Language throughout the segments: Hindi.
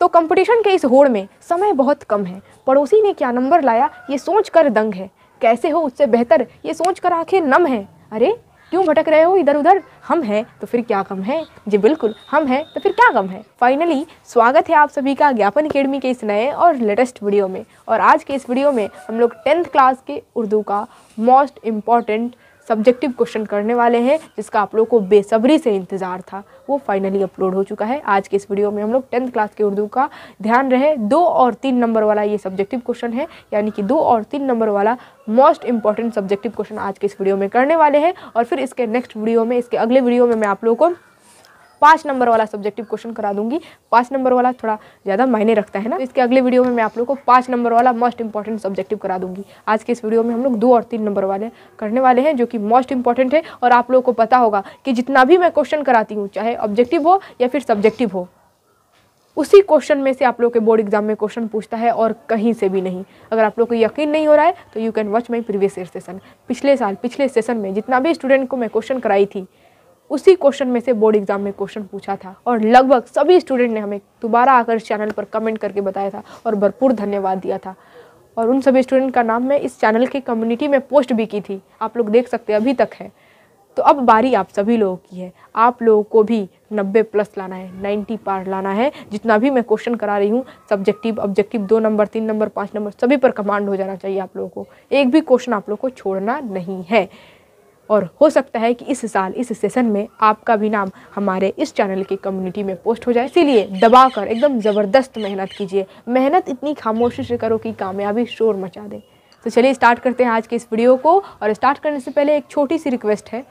तो कंपटीशन के इस होड़ में समय बहुत कम है पड़ोसी ने क्या नंबर लाया ये सोच कर दंग है कैसे हो उससे बेहतर ये सोच कर आँखें नम है अरे क्यों भटक रहे हो इधर उधर हम हैं तो फिर क्या कम है जी बिल्कुल हम हैं तो फिर क्या कम है फाइनली स्वागत है आप सभी का ज्ञापन अकेडमी के इस नए और लेटेस्ट वीडियो में और आज के इस वीडियो में हम लोग टेंथ क्लास के उर्दू का मोस्ट इम्पॉर्टेंट सब्जेक्टिव क्वेश्चन करने वाले हैं जिसका आप लोग को बेसब्री से इंतज़ार था वो फाइनली अपलोड हो चुका है आज के इस वीडियो में हम लोग टेंथ क्लास के उर्दू का ध्यान रहे दो और तीन नंबर वाला ये सब्जेक्टिव क्वेश्चन है यानी कि दो और तीन नंबर वाला मोस्ट इंपॉर्टेंट सब्जेक्टिव क्वेश्चन आज के इस वीडियो में करने वाले हैं और फिर इसके नेक्स्ट वीडियो में इसके अगले वीडियो में मैं आप लोगों को पाँच नंबर वाला सब्जेक्टिव क्वेश्चन करा दूंगी पाँच नंबर वाला थोड़ा ज़्यादा मायने रखता है ना तो इसके अगले वीडियो में मैं आप लोग को पाँच नंबर वाला मोस्ट इंपॉर्टेंट सब्जेक्टिव करा दूंगी आज के इस वीडियो में हम लोग दो और तीन नंबर वाले करने वाले हैं जो कि मोस्ट इंपॉर्टेंट है और आप लोगों को पता होगा कि जितना भी मैं क्वेश्चन कराती हूँ चाहे ऑब्जेक्टिव हो या फिर सब्जेक्टिव हो उसी क्वेश्चन में से आप लोग के बोर्ड एग्जाम में क्वेश्चन पूछता है और कहीं से भी नहीं अगर आप लोग को यकीन नहीं हो रहा है तो you can watch my previous year session पिछले साल पिछले सेशन में जितना भी स्टूडेंट को मैं क्वेश्चन कराई थी उसी क्वेश्चन में से बोर्ड एग्जाम में क्वेश्चन पूछा था और लगभग सभी स्टूडेंट ने हमें दोबारा आकर चैनल पर कमेंट करके बताया था और भरपूर धन्यवाद दिया था और उन सभी स्टूडेंट का नाम मैं इस चैनल के कम्युनिटी में पोस्ट भी की थी आप लोग देख सकते हैं अभी तक है तो अब बारी आप सभी लोगों की है आप लोगों को भी 90 प्लस लाना है 90 पार लाना है जितना भी मैं क्वेश्चन करा रही हूँ सब्जेक्टिव ऑब्जेक्टिव दो नंबर तीन नंबर पाँच नंबर सभी पर कमांड हो जाना चाहिए आप लोगों को एक भी क्वेश्चन आप लोगों को छोड़ना नहीं है और हो सकता है कि इस साल इस सेशन में आपका भी नाम हमारे इस चैनल की कम्युनिटी में पोस्ट हो जाए इसीलिए दबा कर एकदम ज़बरदस्त मेहनत कीजिए मेहनत इतनी खामोशी से करो कि कामयाबी शोर मचा दे तो चलिए स्टार्ट करते हैं आज के इस वीडियो को और स्टार्ट करने से पहले एक छोटी सी रिक्वेस्ट है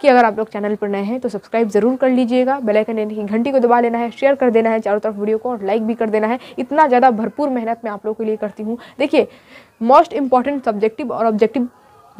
कि अगर आप लोग चैनल पर नए हैं तो सब्सक्राइब जरूर कर लीजिएगा बेल आइकन यानी कि घंटी को दबा लेना है शेयर कर देना है चारों तरफ वीडियो को और लाइक भी कर देना है इतना ज़्यादा भरपूर मेहनत मैं आप लोगों के लिए करती हूँ देखिए मोस्ट इंपॉर्टेंट सब्जेक्टिव और ऑब्जेक्टिव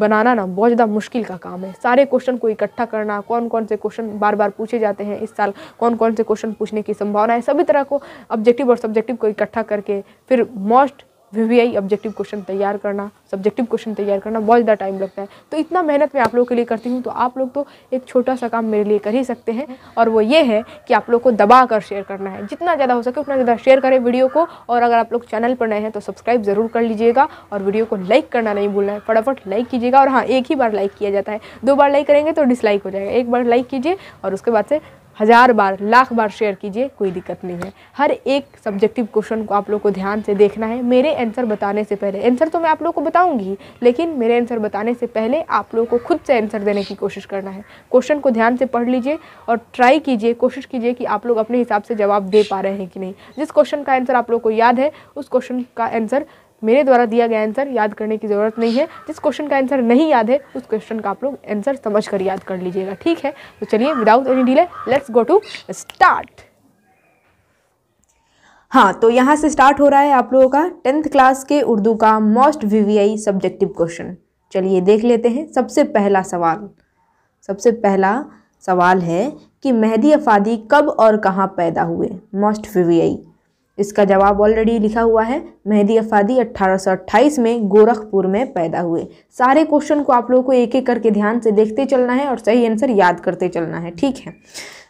बनाना ना बहुत ज़्यादा मुश्किल का काम है सारे क्वेश्चन को इकट्ठा करना कौन कौन से क्वेश्चन बार बार पूछे जाते हैं इस साल कौन कौन से क्वेश्चन पूछने की संभावना है सभी तरह को ऑब्जेक्टिव और सब्जेक्टिव को इकट्ठा करके फिर मोस्ट वी ऑब्जेक्टिव क्वेश्चन तैयार करना सब्जेक्टिव क्वेश्चन तैयार करना बहुत ज़्यादा टाइम लगता है तो इतना मेहनत मैं आप लोगों के लिए करती हूँ तो आप लोग तो एक छोटा सा काम मेरे लिए कर ही सकते हैं और वो ये है कि आप लोग को दबा कर शेयर करना है जितना ज़्यादा हो सके उतना ज़्यादा शेयर करें वीडियो को और अगर आप लोग चैनल पर नए हैं तो सब्सक्राइब ज़रूर कर लीजिएगा और वीडियो को लाइक करना नहीं भूलना है फटाफट लाइक कीजिएगा और हाँ एक ही बार लाइक किया जाता है दो बार लाइक करेंगे तो डिसलाइक हो जाएगा एक बार लाइक कीजिए और उसके बाद से हज़ार बार लाख बार शेयर कीजिए कोई दिक्कत नहीं है हर एक सब्जेक्टिव क्वेश्चन को आप लोग को ध्यान से देखना है मेरे आंसर बताने से पहले आंसर तो मैं आप लोग को बताऊंगी लेकिन मेरे आंसर बताने से पहले आप लोग को खुद से आंसर देने की कोशिश करना है क्वेश्चन को ध्यान से पढ़ लीजिए और ट्राई कीजिए कोशिश कीजिए कि आप लोग अपने हिसाब से जवाब दे पा रहे हैं कि नहीं जिस क्वेश्चन का आंसर आप लोग को याद है उस क्वेश्चन का आंसर मेरे द्वारा दिया गया आंसर याद करने की ज़रूरत नहीं है जिस क्वेश्चन का आंसर नहीं याद है उस क्वेश्चन का आप लोग आंसर समझ कर याद कर लीजिएगा ठीक है तो चलिए without any delay let's go to start हाँ तो यहाँ से स्टार्ट हो रहा है आप लोगों का टेंथ क्लास के उर्दू का मोस्ट वी सब्जेक्टिव क्वेश्चन चलिए देख लेते हैं सबसे पहला सवाल सबसे पहला सवाल है कि मेहदी अफादी कब और कहाँ पैदा हुए मोस्ट वी इसका जवाब ऑलरेडी लिखा हुआ है मेहदी अफादी 1828 में गोरखपुर में पैदा हुए सारे क्वेश्चन को आप लोगों को एक एक करके ध्यान से देखते चलना है और सही आंसर याद करते चलना है ठीक है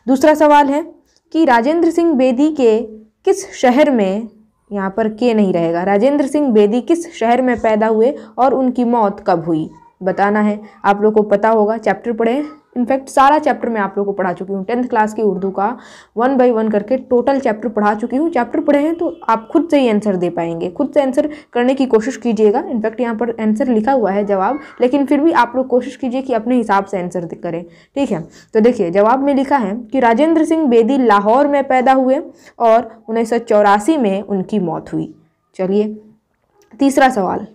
दूसरा सवाल है कि राजेंद्र सिंह बेदी के किस शहर में यहाँ पर के नहीं रहेगा राजेंद्र सिंह बेदी किस शहर में पैदा हुए और उनकी मौत कब हुई बताना है आप लोग को पता होगा चैप्टर पढ़ें इनफैक्ट सारा चैप्टर मैं आप लोगों को पढ़ा चुकी हूँ टेंथ क्लास की उर्दू का वन बाई वन करके टोटल चैप्टर पढ़ा चुकी हूँ चैप्टर पढ़े हैं तो आप खुद से ही आंसर दे पाएंगे खुद से आंसर करने की कोशिश कीजिएगा इनफैक्ट यहाँ पर आंसर लिखा हुआ है जवाब लेकिन फिर भी आप लोग कोशिश कीजिए कि अपने हिसाब से आंसर करें ठीक है तो देखिए जवाब में लिखा है कि राजेंद्र सिंह बेदी लाहौर में पैदा हुए और उन्नीस में उनकी मौत हुई चलिए तीसरा सवाल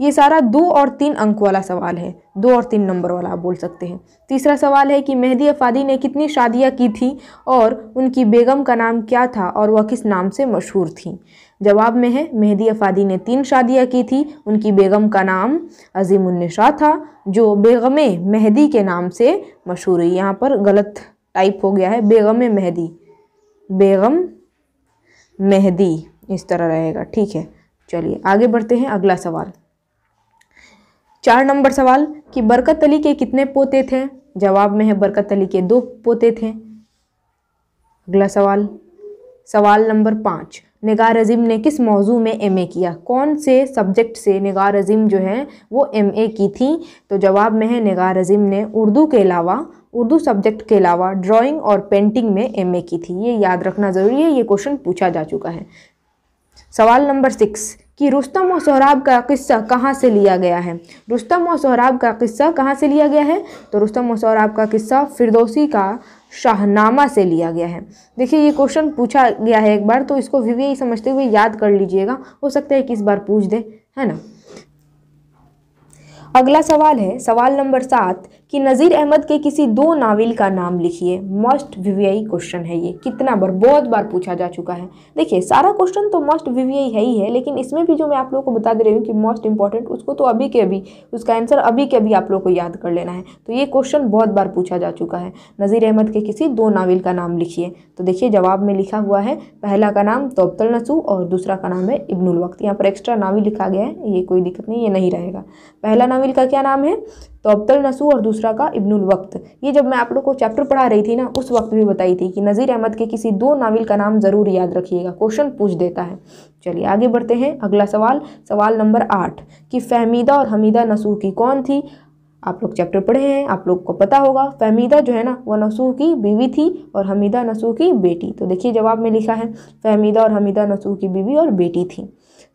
ये सारा दो और तीन अंक वाला सवाल है दो और तीन नंबर वाला आप बोल सकते हैं तीसरा सवाल है कि मेहदी अफादी ने कितनी शादियाँ की थी और उनकी बेगम का नाम क्या था और वह किस नाम से मशहूर थी जवाब में है मेहदी अफादी ने तीन शादियाँ की थी उनकी बेगम का नाम अजीमुलनशा था जो बेगम मेहदी के नाम से मशहूर है यहाँ पर गलत टाइप हो गया है बेगम मेहदी बेगम मेहदी इस तरह रहेगा ठीक है चलिए आगे बढ़ते हैं अगला सवाल चार नंबर सवाल कि बरकत अली के कितने पोते थे जवाब में है बरकत अली के दो पोते थे अगला सवाल सवाल नंबर पाँच निगार अजीम ने किस मौजू में एमए किया कौन से सब्जेक्ट से निगार अजीम जो है वो एमए की थी तो जवाब में है निगार अजीम ने उर्दू के अलावा उर्दू सब्जेक्ट के अलावा ड्राइंग और पेंटिंग में एमए की थी ये याद रखना ज़रूरी है ये क्वेश्चन पूछा जा चुका है सवाल नंबर सिक्स कि रुस्तम और सोहराब का किस्सा कहाँ से लिया गया है रुस्तम और सोहराब का किस्सा कहाँ से लिया गया है तो रुस्तम और सोहराब का किस्सा फिरदौसी का शाहनामा से लिया गया है देखिए ये क्वेश्चन पूछा गया है एक बार तो इसको वी समझते हुए याद कर लीजिएगा हो सकता है कि इस बार पूछ दे है ना अगला सवाल है सवाल नंबर सात कि नज़ीर अहमद के किसी दो नावल का नाम लिखिए मस्ट वीवीआई क्वेश्चन है ये कितना बार बहुत बार पूछा जा चुका है देखिए सारा क्वेश्चन तो मस्ट वीवीआई है ही है लेकिन इसमें भी जो मैं आप लोगों को बता दे रही हूँ कि मोस्ट इंपॉर्टेंट उसको तो अभी के अभी उसका आंसर अभी के अभी आप लोग को याद कर लेना है तो ये क्वेश्चन बहुत बार पूछा जा चुका है नज़ीर अहमद के किसी दो नावल का नाम लिखिए तो देखिए जवाब में लिखा हुआ है पहला का नाम तोबतल नसू और दूसरा का नाम है इब्नुल वक्त यहाँ पर एक्स्ट्रा नावल लिखा गया है ये कोई दिक्कत नहीं ये नहीं रहेगा पहला नावल का क्या नाम है तो अब्दुल नसू और दूसरा का इब्नुल वक्त ये जब मैं आप लोग को चैप्टर पढ़ा रही थी ना उस वक्त भी बताई थी कि नज़ीर अहमद के किसी दो नावल का नाम ज़रूर याद रखिएगा क्वेश्चन पूछ देता है चलिए आगे बढ़ते हैं अगला सवाल सवाल नंबर आठ कि फहमीदा और हमीदा नसू की कौन थी आप लोग चैप्टर पढ़े हैं आप लोग को पता होगा फहमीदा जो है ना वह नसू की बीवी थी और हमीदा नसू की बेटी तो देखिए जवाब में लिखा है फहमीदा और हमीदा नसू की बीवी और बेटी थी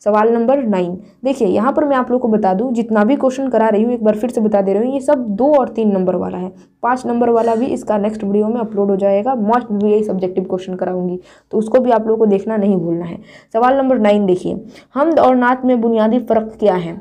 सवाल नंबर नाइन देखिए यहाँ पर मैं आप लोग को बता दूँ जितना भी क्वेश्चन करा रही हूँ एक बार फिर से बता दे रही हूँ ये सब दो और तीन नंबर वाला है पाँच नंबर वाला भी इसका नेक्स्ट वीडियो में अपलोड हो जाएगा मोस्ट भी यही सब्जेक्टिव क्वेश्चन कराऊंगी तो उसको भी आप लोग को देखना नहीं भूलना है सवाल नंबर नाइन देखिए हमद और नात में बुनियादी फ़र्क क्या है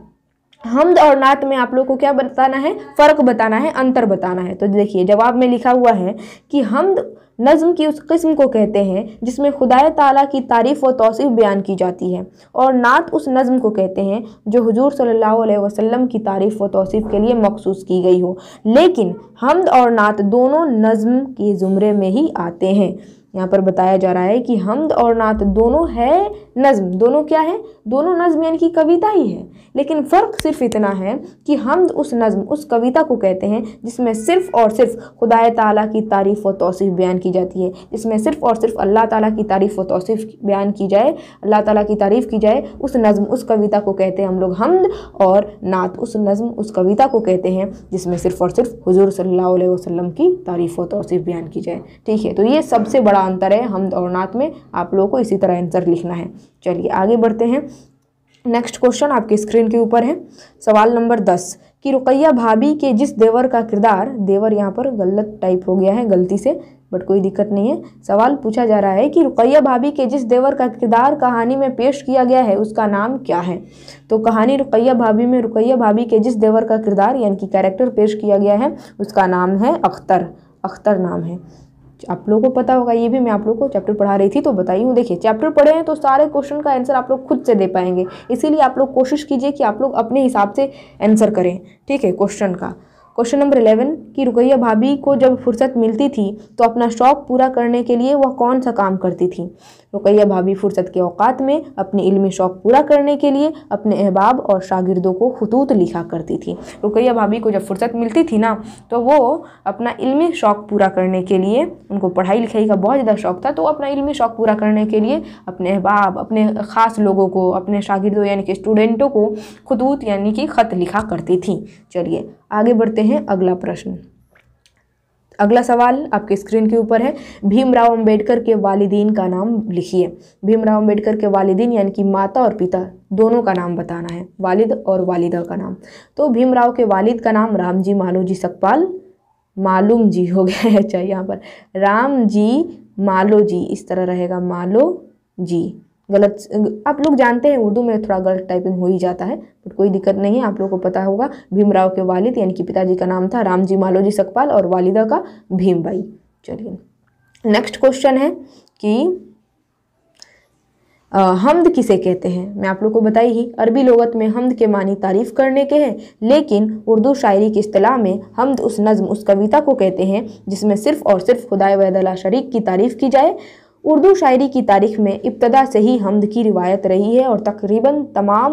हमद और नात में आप लोग को क्या बताना है फ़र्क बताना है अंतर बताना है तो देखिए जवाब में लिखा हुआ है कि हमद नज़म की उस किस्म को कहते हैं जिसमें खुदाए ताला की तारीफ़ व तोसीफ़ बयान की जाती है और नात उस नज़म को कहते हैं जो हुजूर सल्लल्लाहु अलैहि वसल्लम की तारीफ़ व तोसीफ़ के लिए मखसूस की गई हो लेकिन हमद और नात दोनों नज़म के ज़ुमरे में ही आते हैं यहाँ पर बताया जा रहा है कि हमद और नात दोनों है नज्म दोनों क्या है दोनों नज्म यानी कि कविता ही है लेकिन फ़र्क सिर्फ इतना है कि हम उस नज्म उस कविता को कहते हैं जिसमें सिर्फ़ और सिर्फ खुदा ताली की तारीफ़ व तोसीफ़ बयान की जाती है जिसमें सिर्फ़ और सिर्फ अल्लाह ताला की तारीफ़ व तोसीफ़ बयान की जाए अल्लाह ताला की तारीफ़ की जाए उस नज़म उस कविता को कहते हैं हम लोग हमद और नात उस नज़म उस कविता को कहते हैं जिसमें सिर्फ़ और सिर्फ हजूर सल्ला वसम की तारीफ़ व तोसीफ़ बयान की जाए ठीक है तो ये सबसे बड़ा अंतर है हमद और नात में आप लोगों को इसी तरह आंसर लिखना है चलिए आगे बढ़ते हैं नेक्स्ट क्वेश्चन आपके स्क्रीन के ऊपर है सवाल नंबर दस कि रुकैया भाभी के जिस देवर का किरदार देवर यहाँ पर गलत टाइप हो गया है गलती से बट कोई दिक्कत नहीं है सवाल पूछा जा रहा है कि रुकैया भाभी के जिस देवर का किरदार कहानी में पेश किया गया है उसका नाम क्या है तो कहानी रुकैया भाभी में रुकैया भाभी के जिस देवर का किरदार यानी कि कैरेक्टर पेश किया गया है उसका नाम है अख्तर अख्तर नाम है आप लोगों को पता होगा ये भी मैं आप लोगों को चैप्टर पढ़ा रही थी तो बताई हूँ देखिए चैप्टर पढ़े हैं तो सारे क्वेश्चन का आंसर आप लोग खुद से दे पाएंगे इसीलिए आप लोग कोशिश कीजिए कि आप लोग अपने हिसाब से आंसर करें ठीक है क्वेश्चन का क्वेश्चन नंबर इलेवन कि रुकैया भाभी को जब फुर्सत मिलती थी तो अपना शौक पूरा करने के लिए वह कौन सा काम करती थी रुकैया भाभी फुर्सत के अवकात में अपने इल्मी शौक़ पूरा करने के लिए अपने अहबाब और शागिर्दों को खतूत लिखा करती थी रुकैया भाभी को जब फुर्सत मिलती थी ना तो वो अपना इल्मी शौक़ पूरा करने के लिए उनको पढ़ाई लिखाई का बहुत ज़्यादा शौक़ था तो अपना इल्मी शौक़ पूरा करने के लिए अपने अहबाब अपने ख़ास लोगों को अपने शागिर्दों यानी कि स्टूडेंटों को खतूत यानी कि ख़त लिखा करती थी चलिए आगे बढ़ते हैं अगला प्रश्न अगला सवाल आपके स्क्रीन के ऊपर है भीमराव अंबेडकर के वालिदीन का नाम लिखिए भीमराव अंबेडकर के वालिदीन यानी कि माता और पिता दोनों का नाम बताना है वालिद और वालिदा का नाम तो भीमराव के वालिद का नाम रामजी मालोजी सकपाल मालूम जी हो गया है चाहिए अच्छा, यहाँ पर राम जी मालो जी इस तरह रहेगा मालो जी गलत आप लोग जानते हैं उर्दू में थोड़ा गलत टाइपिंग हो ही जाता है बट कोई दिक्कत नहीं है आप लोगों को पता होगा भीमराव के वालिद यानी कि पिताजी का नाम था रामजी मालोजी सकपाल और वालिदा का भीम भाई चलिए नेक्स्ट क्वेश्चन है कि आ, हमद किसे कहते हैं मैं आप लोग को बताई ही अरबी लगत में हमद के मानी तारीफ़ करने के हैं लेकिन उर्दू शायरी की अतलाह में हमद उस नज़म उस कविता को कहते हैं जिसमें सिर्फ़ और सिर्फ खुदा वैदला शरीक की तारीफ़ की जाए उर्दू शायरी की तारीख में इब्तदा से ही हमद की रिवायत रही है और तकरीबन तमाम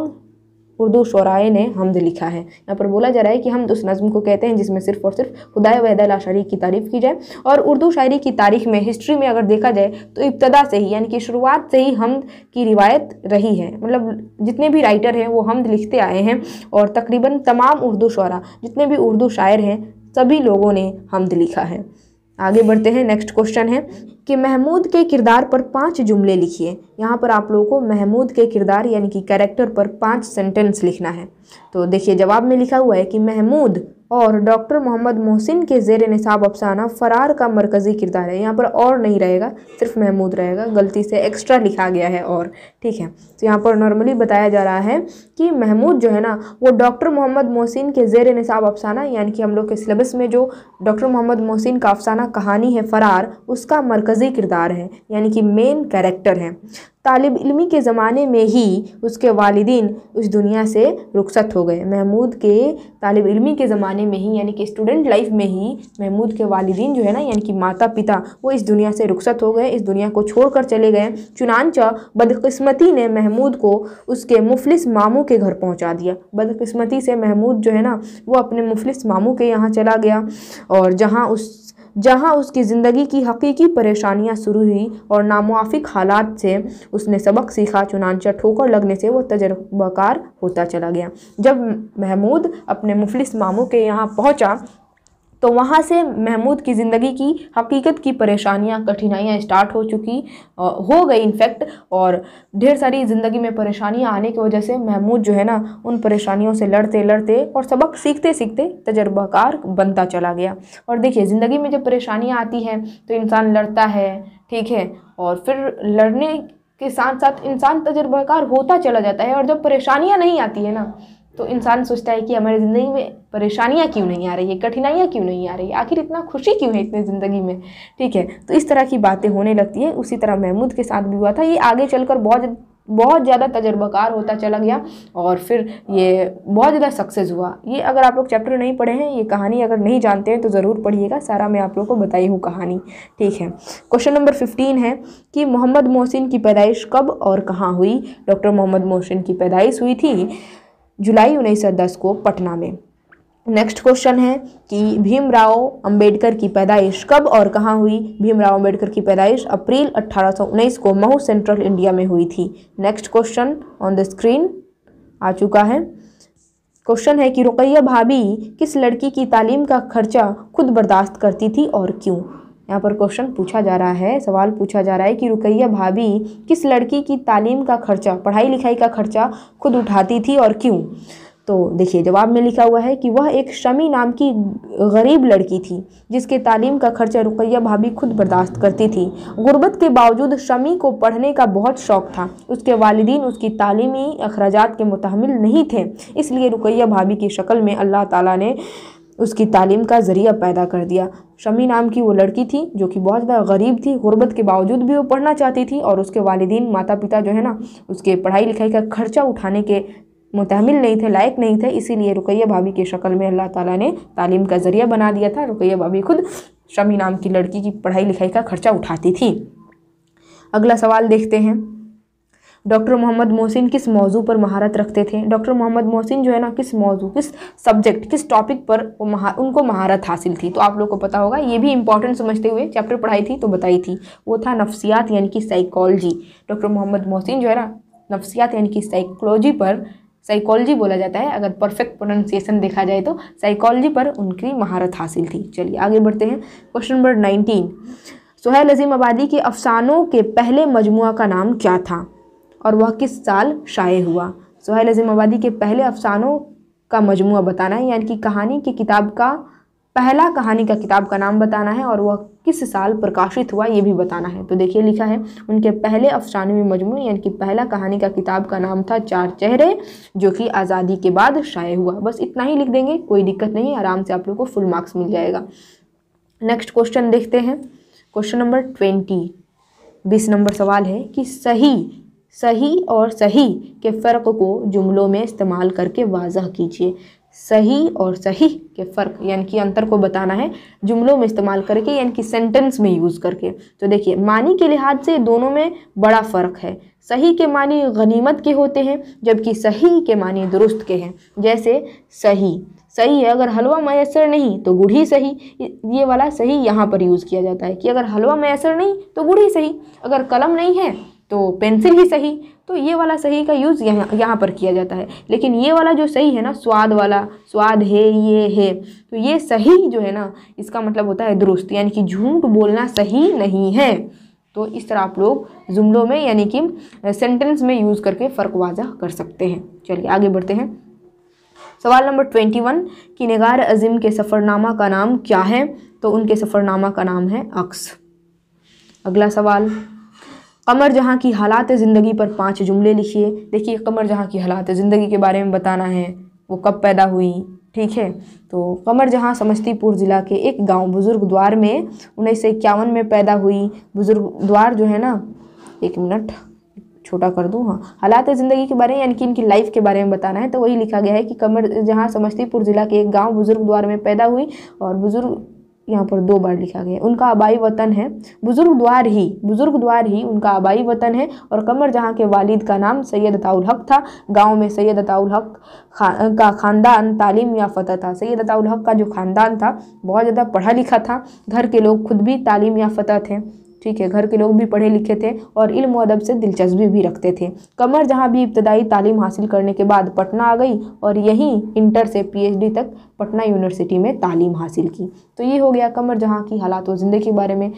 उर्दू शराय ने हमद लिखा है यहाँ पर बोला जा रहा है कि हम उस नज़म को कहते हैं जिसमें सिर्फ और सिर्फ खुदा वहदल शायरी की तारीफ़ की जाए और उर्दू शायरी की तारीख में हिस्ट्री में अगर देखा जाए तो इब्तदा से ही यानी कि शुरुआत से ही हमद की रिवायत रही है मतलब जितने भी राइटर हैं वो हमद लिखते आए हैं और तकरीबन तमाम उर्दू शरा जितने भी उर्दू शायर हैं सभी लोगों ने हमद लिखा है आगे बढ़ते हैं नेक्स्ट क्वेश्चन है कि महमूद के किरदार पर पांच जुमले लिखिए यहाँ पर आप लोगों को महमूद के किरदार यानी कि कैरेक्टर पर पांच सेंटेंस लिखना है तो देखिए जवाब में लिखा हुआ है कि महमूद और डॉक्टर मोहम्मद मोहसिन के जेर निसाब अफसाना फ़रार का मरकज़ी किरदार है यहाँ पर और नहीं रहेगा सिर्फ महमूद रहेगा गलती से एक्स्ट्रा लिखा गया है और ठीक है तो यहाँ पर नॉर्मली बताया जा रहा है कि महमूद जो है ना वो डॉक्टर मोहम्मद मोहसिन के जेर निसाब अफसाना यानी कि हम लोग के सिलेबस में जो डॉक्टर मोहम्मद मोहसिन का अफसाना कहानी है फ़रार उसका मरकज़ी किरदार है यानी कि मेन कैरेक्टर है तालब इलमी के ज़माने में ही उसके वालदेन उस दुनिया से रुखसत हो गए महमूद के तालब इलमी के ज़माने में ही यानी कि स्टूडेंट लाइफ में ही महमूद के वालदी जो है ना यानी कि माता पिता वो इस दुनिया से रुखसत हो गए इस दुनिया को छोड़ कर चले गए चुनानचा बदकस्मती ने महमूद को उसके मुफलिस मामू के घर पहुँचा दिया बदकस्मती से महमूद जो है ना वो अपने मुफलिस मामू के यहाँ चला गया और जहाँ उस जहां उसकी ज़िंदगी की हकीकी परेशानियां शुरू हुई और नामुआफिक हालात से उसने सबक सीखा चुनानचा ठोकर लगने से वह तजर्बाकार होता चला गया जब महमूद अपने मुफलिस मामू के यहाँ पहुँचा तो वहाँ से महमूद की ज़िंदगी की हकीकत की परेशानियाँ कठिनाइयाँ स्टार्ट हो चुकी हो गई इनफैक्ट और ढेर सारी ज़िंदगी में परेशानियाँ आने की वजह से महमूद जो है ना उन परेशानियों से लड़ते लड़ते और सबक सीखते सीखते तजर्बाकार बनता चला गया और देखिए ज़िंदगी में जब परेशानियाँ आती हैं तो इंसान लड़ता है ठीक है और फिर लड़ने के साथ साथ इंसान तजर्बाकार होता चला जाता है और जब परेशानियाँ नहीं आती है ना तो इंसान सोचता है कि हमारी ज़िंदगी में परेशानियाँ क्यों नहीं आ रही है कठिनाइयाँ क्यों नहीं आ रही है आखिर इतना खुशी क्यों है इतनी ज़िंदगी में ठीक है तो इस तरह की बातें होने लगती है उसी तरह महमूद के साथ भी हुआ था ये आगे चलकर बहुत बहुत ज़्यादा तजर्बाकार होता चला गया और फिर ये बहुत ज़्यादा सक्सेस हुआ ये अगर आप लोग चैप्टर नहीं पढ़े हैं ये कहानी अगर नहीं जानते हैं तो ज़रूर पढ़िएगा सारा मैं आप लोग को बताई हूँ कहानी ठीक है क्वेश्चन नंबर फिफ्टीन है कि मोहम्मद मोहसिन की पैदाइश कब और कहाँ हुई डॉक्टर मोहम्मद मोहसिन की पैदाइश हुई थी जुलाई उन्नीस को पटना में नेक्स्ट क्वेश्चन है कि भीमराव अंबेडकर की पैदाइश कब और कहाँ हुई भीमराव अंबेडकर की पैदाइश अप्रैल 1819 को महू सेंट्रल इंडिया में हुई थी next question on the screen आ चुका है क्वेश्चन है कि रुकैया भाभी किस लड़की की तालीम का खर्चा खुद बर्दाश्त करती थी और क्यों यहाँ पर क्वेश्चन पूछा जा रहा है सवाल पूछा जा रहा है कि रुकैया भाभी किस लड़की की तालीम का खर्चा पढ़ाई लिखाई का खर्चा खुद उठाती थी और क्यों तो देखिए जवाब में लिखा हुआ है कि वह एक शमी नाम की गरीब लड़की थी जिसके तालीम का खर्चा रुकैया भाभी खुद बर्दाश्त करती थी गुर्बत के बावजूद शमी को पढ़ने का बहुत शौक़ था उसके वालदीन उसकी तालीमी अखराज के मुतहमल नहीं थे इसलिए रुकैया भाभी की शक्ल में अल्लाह ताला ने उसकी तालीम का ज़रिया पैदा कर दिया शमी नाम की वो लड़की थी जो कि बहुत ज़्यादा गरीब थी गुर्बत के बावजूद भी वो पढ़ना चाहती थी और उसके वालदी माता पिता जो है ना उसके पढ़ाई लिखाई का खर्चा उठाने के मुतहमिल नहीं थे लायक नहीं थे इसीलिए रुकैया भाभी की शक्ल में अल्लाह ताला ने तालीम का ज़रिया बना दिया था रुकैया भाभी खुद शमी नाम की लड़की की पढ़ाई लिखाई का खर्चा उठाती थी अगला सवाल देखते हैं डॉक्टर मोहम्मद मोहसिन किस मौजू पर महारत रखते थे डॉक्टर मोहम्मद मोहसिन जो है ना किस मौजू किस सब्जेक्ट किस टॉपिक पर वो महा उनको महारत हासिल थी तो आप लोग को पता होगा ये भी इंपॉर्टेंट समझते हुए चैप्टर पढ़ाई थी तो बताई थी वो था नफसियात यानी कि साइकोलॉजी डॉक्टर मोहम्मद मोहसिन जो है ना नफसियात यानी कि साइकोलॉजी पर साइकोलॉजी बोला जाता है अगर परफेक्ट प्रोनाउंसिएशन देखा जाए तो साइकोलॉजी पर उनकी महारत हासिल थी चलिए आगे बढ़ते हैं question number nineteen Sohail Azimabadi के अफसानों के पहले मजमु का नाम क्या था और वह किस साल शाये हुआ सोहेल आबादी के पहले अफसानों का मजमू बताना है यानी कि कहानी की किताब का पहला कहानी का किताब का नाम बताना है और वह किस साल प्रकाशित हुआ ये भी बताना है तो देखिए लिखा है उनके पहले अफसानवी मजमू यानी कि पहला कहानी का किताब का नाम था चार चेहरे जो कि आज़ादी के बाद शाये हुआ बस इतना ही लिख देंगे कोई दिक्कत नहीं आराम से आप लोग को फुल मार्क्स मिल जाएगा नेक्स्ट क्वेश्चन देखते हैं क्वेश्चन नंबर ट्वेंटी बीस नंबर सवाल है कि सही सही और सही के फ़र्क को जुमलों में इस्तेमाल करके वाजह कीजिए सही और सही के फ़र्क यानी कि अंतर को बताना है जुमलों में इस्तेमाल करके यानी कि सेंटेंस में यूज़ करके तो देखिए मानी के लिहाज से दोनों में बड़ा फ़र्क है सही के मानी गनीमत के होते हैं जबकि सही के मानी दुरुस्त के हैं जैसे सही सही है अगर हलवा मैसर नहीं तो गुढ़ी सही ये वाला सही यहाँ पर यूज़ किया जाता है कि अगर हलवा मैसर नहीं तो गुढ़ी सही अगर कलम नहीं है तो पेंसिल ही सही तो ये वाला सही का यूज़ यहाँ यहाँ पर किया जाता है लेकिन ये वाला जो सही है ना स्वाद वाला स्वाद है ये है तो ये सही जो है ना इसका मतलब होता है दुरुस्त यानी कि झूठ बोलना सही नहीं है तो इस तरह आप लोग जुमलों में यानी कि सेंटेंस में यूज़ करके फ़र्क वाजा कर सकते हैं चलिए आगे बढ़ते हैं सवाल नंबर ट्वेंटी वन कि नगार अज़ीम के सफ़रनामा का नाम क्या है तो उनके सफ़रनामा का नाम है अक्स अगला सवाल कमर जहाँ की हालात ज़िंदगी पर पाँच जुमले लिखिए देखिए कमर जहाँ की हालात ज़िंदगी के बारे में बताना है वो कब पैदा हुई ठीक है तो कमर जहाँ समस्तीपुर ज़िला के एक गांव बुज़ुर्ग द्वार में उन्नीस सौ में पैदा हुई बुज़ुर्ग द्वार जो है ना एक मिनट छोटा कर दूँ हाँ हालात ज़िंदगी के बारे में यानी कि इनकी लाइफ के बारे में बताना है तो वही लिखा गया है कि कमर जहाँ समस्तीपुर ज़िला के एक गांव बुज़ुर्ग द्वार में पैदा हुई और बुज़ुर्ग यहाँ पर दो बार लिखा गया उनका आबाई वतन है बुज़ुर्ग द्वार ही बुज़ुर्ग द्वार ही उनका आबाई वतन है और कमर जहाँ के वालिद का नाम सैयद अताउल हक था गाँव में सैयद अताउल हक खा, का ख़ानदान तालीम याफ्ता था सैयद अताउल हक का जो ख़ानदान था बहुत ज़्यादा पढ़ा लिखा था घर के लोग खुद भी तालीम याफ्ता थे ठीक है घर के लोग भी पढ़े लिखे थे और इल्म अदब से दिलचस्पी भी रखते थे कमर जहाँ भी इब्तदाई तालीम हासिल करने के बाद पटना आ गई और यहीं इंटर से पीएचडी तक पटना यूनिवर्सिटी में तालीम हासिल की तो ये हो गया कमर जहाँ की हालात और ज़िंदगी के बारे में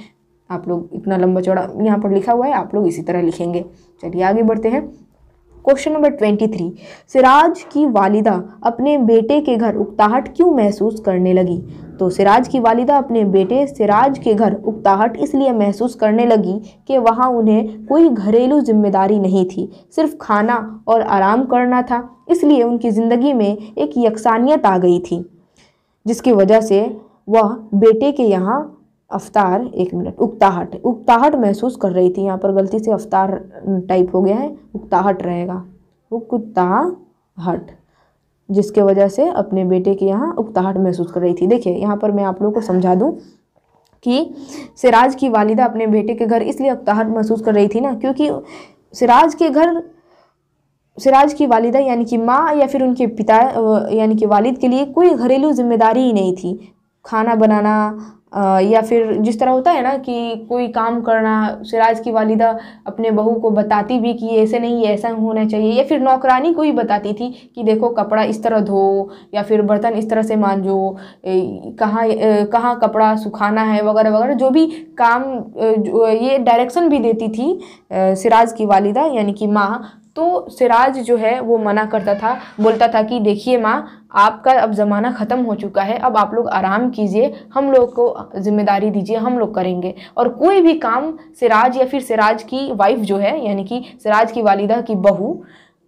आप लोग इतना लंबा चौड़ा यहाँ पर लिखा हुआ है आप लोग इसी तरह लिखेंगे चलिए आगे बढ़ते हैं question number twenty three Siraj की वालिदा अपने बेटे के घर उकताहट क्यों महसूस करने लगी तो सिराज की वालिदा अपने बेटे सिराज के घर उकताहट इसलिए महसूस करने लगी कि वहाँ उन्हें कोई घरेलू जिम्मेदारी नहीं थी सिर्फ खाना और आराम करना था इसलिए उनकी ज़िंदगी में एक यकसानियत आ गई थी जिसकी वजह से वह बेटे के यहाँ अवतार एक मिनट उकताहट उकताहट महसूस कर रही थी यहाँ पर गलती से अवतार टाइप हो गया है उकताहट रहेगा उकताहट जिसके वजह से अपने बेटे के यहाँ उकताहट महसूस कर रही थी देखिए यहाँ पर मैं आप लोग को समझा दूँ कि सिराज की वालिदा अपने बेटे के घर इसलिए उक्ताहट महसूस कर रही थी ना क्योंकि सिराज के घर सिराज की वालिदा यानी कि माँ या फिर उनके पिता यानी कि वालिद के लिए कोई घरेलू जिम्मेदारी ही नहीं थी खाना बनाना आ, या फिर जिस तरह होता है ना कि कोई काम करना सिराज की वालिदा अपने बहू को बताती भी कि ऐसे नहीं ऐसा होना चाहिए या फिर नौकरानी को ही बताती थी कि देखो कपड़ा इस तरह धो या फिर बर्तन इस तरह से मांजो कहाँ कहाँ कपड़ा सुखाना है वगैरह वगैरह जो भी काम जो ये डायरेक्शन भी देती थी सिराज की वालिदा यानी कि माँ तो सिराज जो है वो मना करता था बोलता था कि देखिए माँ आपका अब ज़माना ख़त्म हो चुका है अब आप लोग आराम कीजिए हम लोग को ज़िम्मेदारी दीजिए हम लोग करेंगे और कोई भी काम सिराज या फिर सिराज की वाइफ जो है यानी कि सिराज की वालिदा की बहू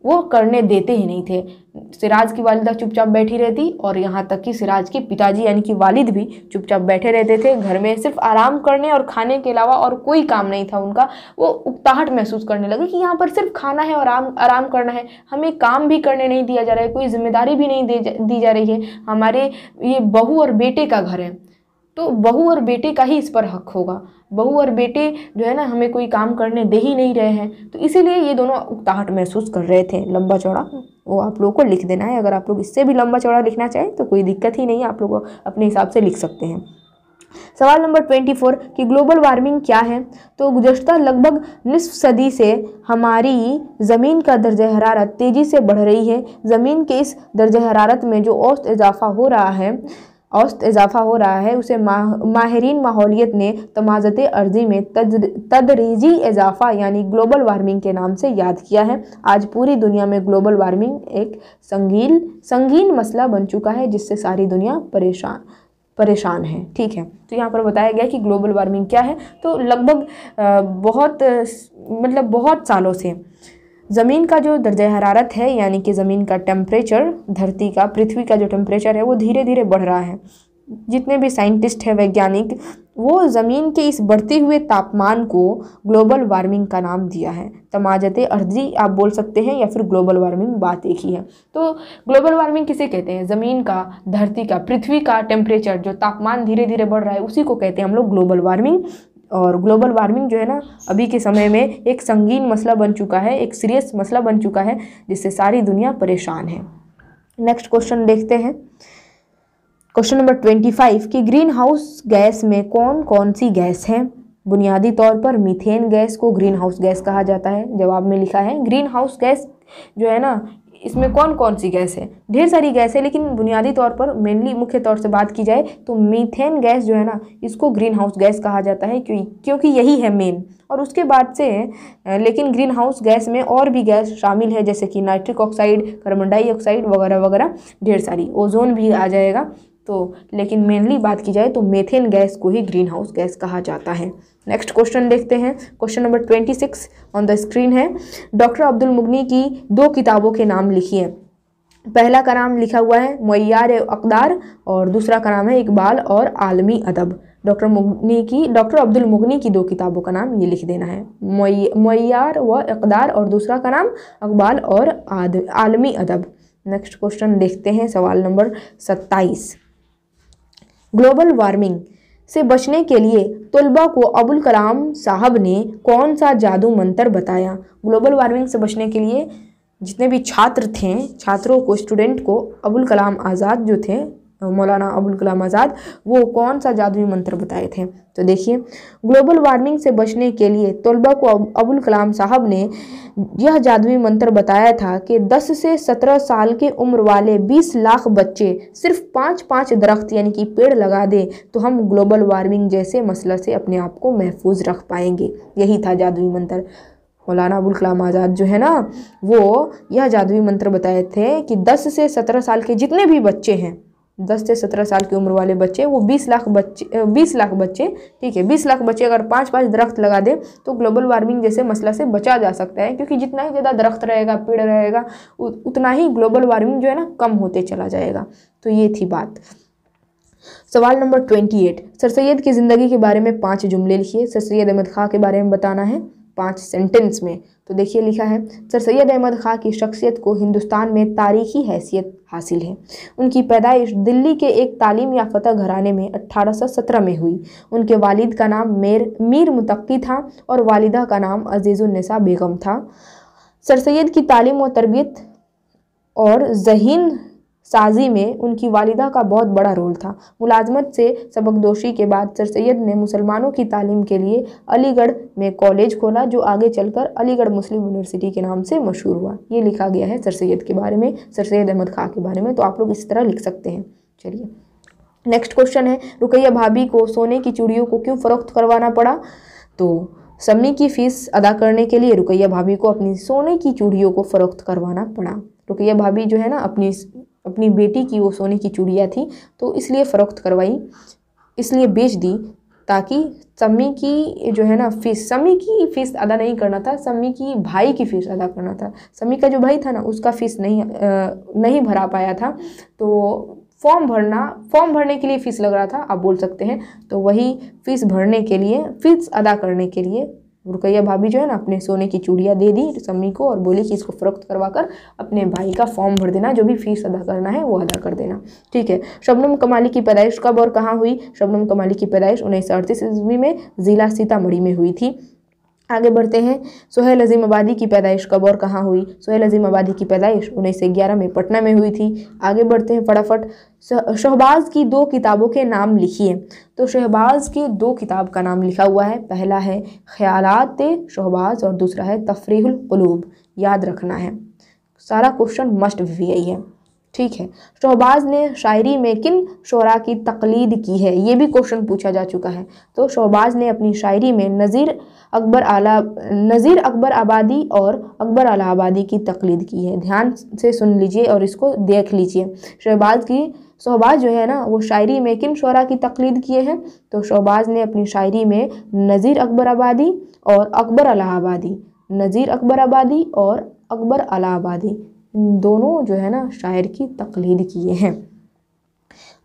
वो करने देते ही नहीं थे सिराज की वालिदा चुपचाप बैठी रहती और यहाँ तक कि सिराज के पिताजी यानी कि वालिद भी चुपचाप बैठे रहते थे घर में सिर्फ आराम करने और खाने के अलावा और कोई काम नहीं था उनका वो उकताहट महसूस करने लगे कि यहाँ पर सिर्फ खाना है और आराम आराम करना है हमें काम भी करने नहीं दिया जा रहा है कोई जिम्मेदारी भी नहीं दी जा रही है हमारे ये बहू और बेटे का घर है तो बहू और बेटे का ही इस पर हक होगा बहू और बेटे जो है ना हमें कोई काम करने दे ही नहीं रहे हैं तो इसीलिए ये दोनों उकताहट महसूस कर रहे थे लंबा चौड़ा वो आप लोगों को लिख देना है अगर आप लोग इससे भी लंबा चौड़ा लिखना चाहें तो कोई दिक्कत ही नहीं आप लोग अपने हिसाब से लिख सकते हैं सवाल नंबर ट्वेंटी फोर कि ग्लोबल वार्मिंग क्या है तो गुजशत लगभग निसफ सदी से हमारी ज़मीन का दर्ज हरारत तेज़ी से बढ़ रही है ज़मीन के इस दर्ज हरारत में जो औसत इजाफा हो रहा है औसत इजाफा हो रहा है उसे माह माहरीन माहौलियत ने तमाजत अर्जी में तदरीजी इजाफा यानी ग्लोबल वार्मिंग के नाम से याद किया है आज पूरी दुनिया में ग्लोबल वार्मिंग एक संगीन संगीन मसला बन चुका है जिससे सारी दुनिया परेशान परेशान है ठीक है तो यहाँ पर बताया गया कि ग्लोबल वार्मिंग क्या है तो लगभग बहुत मतलब बहुत सालों से ज़मीन का जो दर्ज हरारत है यानी कि ज़मीन का टेम्परेचर धरती का पृथ्वी का जो टेम्परेचर है वो धीरे धीरे बढ़ रहा है जितने भी साइंटिस्ट हैं वैज्ञानिक वो ज़मीन के इस बढ़ते हुए तापमान को ग्लोबल वार्मिंग का नाम दिया है तमाजत अर्जी आप बोल सकते हैं या फिर ग्लोबल वार्मिंग बात एक ही है तो ग्लोबल वार्मिंग किसे कहते हैं ज़मीन का धरती का पृथ्वी का टेम्परेचर जो तापमान धीरे धीरे बढ़ रहा है उसी को कहते हैं हम लोग ग्लोबल वार्मिंग और ग्लोबल वार्मिंग जो है ना अभी के समय में एक संगीन मसला बन चुका है एक सीरियस मसला बन चुका है जिससे सारी दुनिया परेशान है नेक्स्ट क्वेश्चन देखते हैं क्वेश्चन नंबर ट्वेंटी फाइव कि ग्रीन हाउस गैस में कौन कौन सी गैस है बुनियादी तौर पर मीथेन गैस को ग्रीन हाउस गैस कहा जाता है जवाब में लिखा है ग्रीन हाउस गैस जो है ना इसमें कौन कौन सी गैस है ढेर सारी गैस है लेकिन बुनियादी तौर पर मेनली मुख्य तौर से बात की जाए तो मीथेन गैस जो है ना इसको ग्रीन हाउस गैस कहा जाता है क्यों क्योंकि यही है मेन और उसके बाद से लेकिन ग्रीन हाउस गैस में और भी गैस शामिल है जैसे कि नाइट्रिक ऑक्साइड कार्बन डाइऑक्साइड वगैरह वगैरह ढेर सारी ओजोन भी आ जाएगा तो लेकिन मेनली बात की जाए तो मेथेन गैस को ही ग्रीन हाउस गैस कहा जाता है नेक्स्ट क्वेश्चन देखते हैं question number twenty six on the screen है डॉक्टर अब्दुल मुगनी की दो किताबों के नाम लिखी पहला का नाम लिखा हुआ है मैार अकदार और दूसरा का नाम है इकबाल और आलमी अदब डॉक्टर मुगनी की डॉक्टर अब्दुल मुगनी की दो किताबों का नाम ये लिख देना है मैार व अकदार और दूसरा का नाम अकबाल और आद, आलमी अदब नेक्स्ट क्वेश्चन देखते हैं सवाल नंबर सत्ताईस ग्लोबल वार्मिंग से बचने के लिए तलबा को अबुल कलाम साहब ने कौन सा जादू मंत्र बताया ग्लोबल वार्मिंग से बचने के लिए जितने भी छात्र थे छात्रों को स्टूडेंट को अबुल कलाम आज़ाद जो थे मौलाना अबुल कलाम आज़ाद वो कौन सा जादुई मंत्र बताए थे तो देखिए ग्लोबल वार्मिंग से बचने के लिए तलबा को अबुल कलाम साहब ने यह जादुई मंत्र बताया था कि 10 से 17 साल के उम्र वाले 20 लाख बच्चे सिर्फ पाँच पाँच दरख्त यानी कि पेड़ लगा दें तो हम ग्लोबल वार्मिंग जैसे मसला से अपने आप को महफूज रख पाएंगे यही था जादुई मंत्र मौलाना अबुल कलाम आज़ाद जो है ना वो यह जादुई मंत्र बताए थे कि 10 से 17 साल के जितने भी बच्चे हैं दस से सत्रह साल की उम्र वाले बच्चे वो बीस लाख बच्चे बीस लाख बच्चे ठीक है बीस लाख बच्चे अगर पाँच पाँच दरख्त लगा दें तो ग्लोबल वार्मिंग जैसे मसला से बचा जा सकता है क्योंकि जितना ही ज़्यादा दरख्त रहेगा पेड़ रहेगा उतना ही ग्लोबल वार्मिंग जो है ना कम होते चला जाएगा तो ये थी बात सवाल number twenty eight sir Syed की ज़िंदगी के बारे में पाँच जुमले लिखिए सर सैद अहमद खां के बारे में बताना है पाँच सेंटेंस में तो देखिए लिखा है सर सैयद अहमद खां की शख्सियत को हिंदुस्तान में तारीखी हैसियत हासिल है उनकी पैदाइश दिल्ली के एक तालीम याफ़्तः घराने में 1817 में हुई उनके वालिद का नाम मेर मीर मुतक़ी था और वालिदा का नाम अजीज़ुलनसा बेगम था सर सैद की तालीम व तरबियत और जहीन साजी में उनकी वालिदा का बहुत बड़ा रोल था मुलाजमत से सबकदोशी के बाद सर सैद ने मुसलमानों की तालीम के लिए अलीगढ़ में कॉलेज खोला जो आगे चलकर अलीगढ़ मुस्लिम यूनिवर्सिटी के नाम से मशहूर हुआ ये लिखा गया है सर सैद के बारे में सर सैद अहमद खां के बारे में तो आप लोग इस तरह लिख सकते हैं चलिए नेक्स्ट क्वेश्चन है रुकैया भाभी को सोने की चूड़ियों को क्यों फ़रोख्त करवाना पड़ा तो सम्मी की फ़ीस अदा करने के लिए रुकैया भाभी को अपनी सोने की चूड़ियों को फ़रोख्त करवाना पड़ा रुकैया भाभी जो है ना अपनी अपनी बेटी की वो सोने की चूड़िया थी तो इसलिए फ़रोख्त करवाई इसलिए बेच दी ताकि सम्मी की जो है ना फीस सम्मी की फ़ीस अदा नहीं करना था सम्मी की भाई की फ़ीस अदा करना था सम्मी का जो भाई था ना उसका फ़ीस नहीं आ, नहीं भरा पाया था तो फॉर्म भरना फॉर्म भरने के लिए फ़ीस लग रहा था आप बोल सकते हैं तो वही फ़ीस भरने के लिए फ़ीस अदा करने के लिए रुकैया भाभी जो है ना अपने सोने की चूड़ियाँ दे दी सम्मी को और बोली कि इसको फ़रोख्त करवा कर अपने भाई का फॉर्म भर देना जो भी फीस अदा करना है वो अदा कर देना ठीक है शबनम कमाली की पैदाइश कब और कहाँ हुई शबनम कमाली की पैदाइश उन्नीस सौ अड़तीस ईस्वी में ज़िला सीतामढ़ी में हुई थी आगे बढ़ते हैं सोहेल अजीम आबादी की पैदाइश कब और कहाँ हुई सोहेल अजीम आबादी की पैदाइश उन्नीस सौ ग्यारह में पटना में हुई थी आगे बढ़ते हैं फटाफट शहबाज की दो किताबों के नाम लिखिए तो शहबाज की दो किताब का नाम लिखा हुआ है पहला है ख्यालात शहबाज और दूसरा है तफरीहलूब याद रखना है सारा क्वेश्चन मस्ट वी आई है ठीक है शहबाज ने शायरी में किन शरा की तकलीद की है ये भी क्वेश्चन पूछा जा चुका है तो शहबाज ने अपनी शायरी में नज़ीर अकबर आला नज़ीर अकबर आबादी और अकबर आला आबादी की तकलीद की है ध्यान से सुन लीजिए और इसको देख लीजिए शहबाज की शहबाज जो है ना वो शायरी में किन शरा की तकलीद किए हैं तो शहबाज ने अपनी शायरी में नज़ीर अकबर आबादी और अकबर अलाहाबादी नज़ीर अकबर आबादी और अकबर अलाहाबादी दोनों जो है ना शायर की तकलीद किए हैं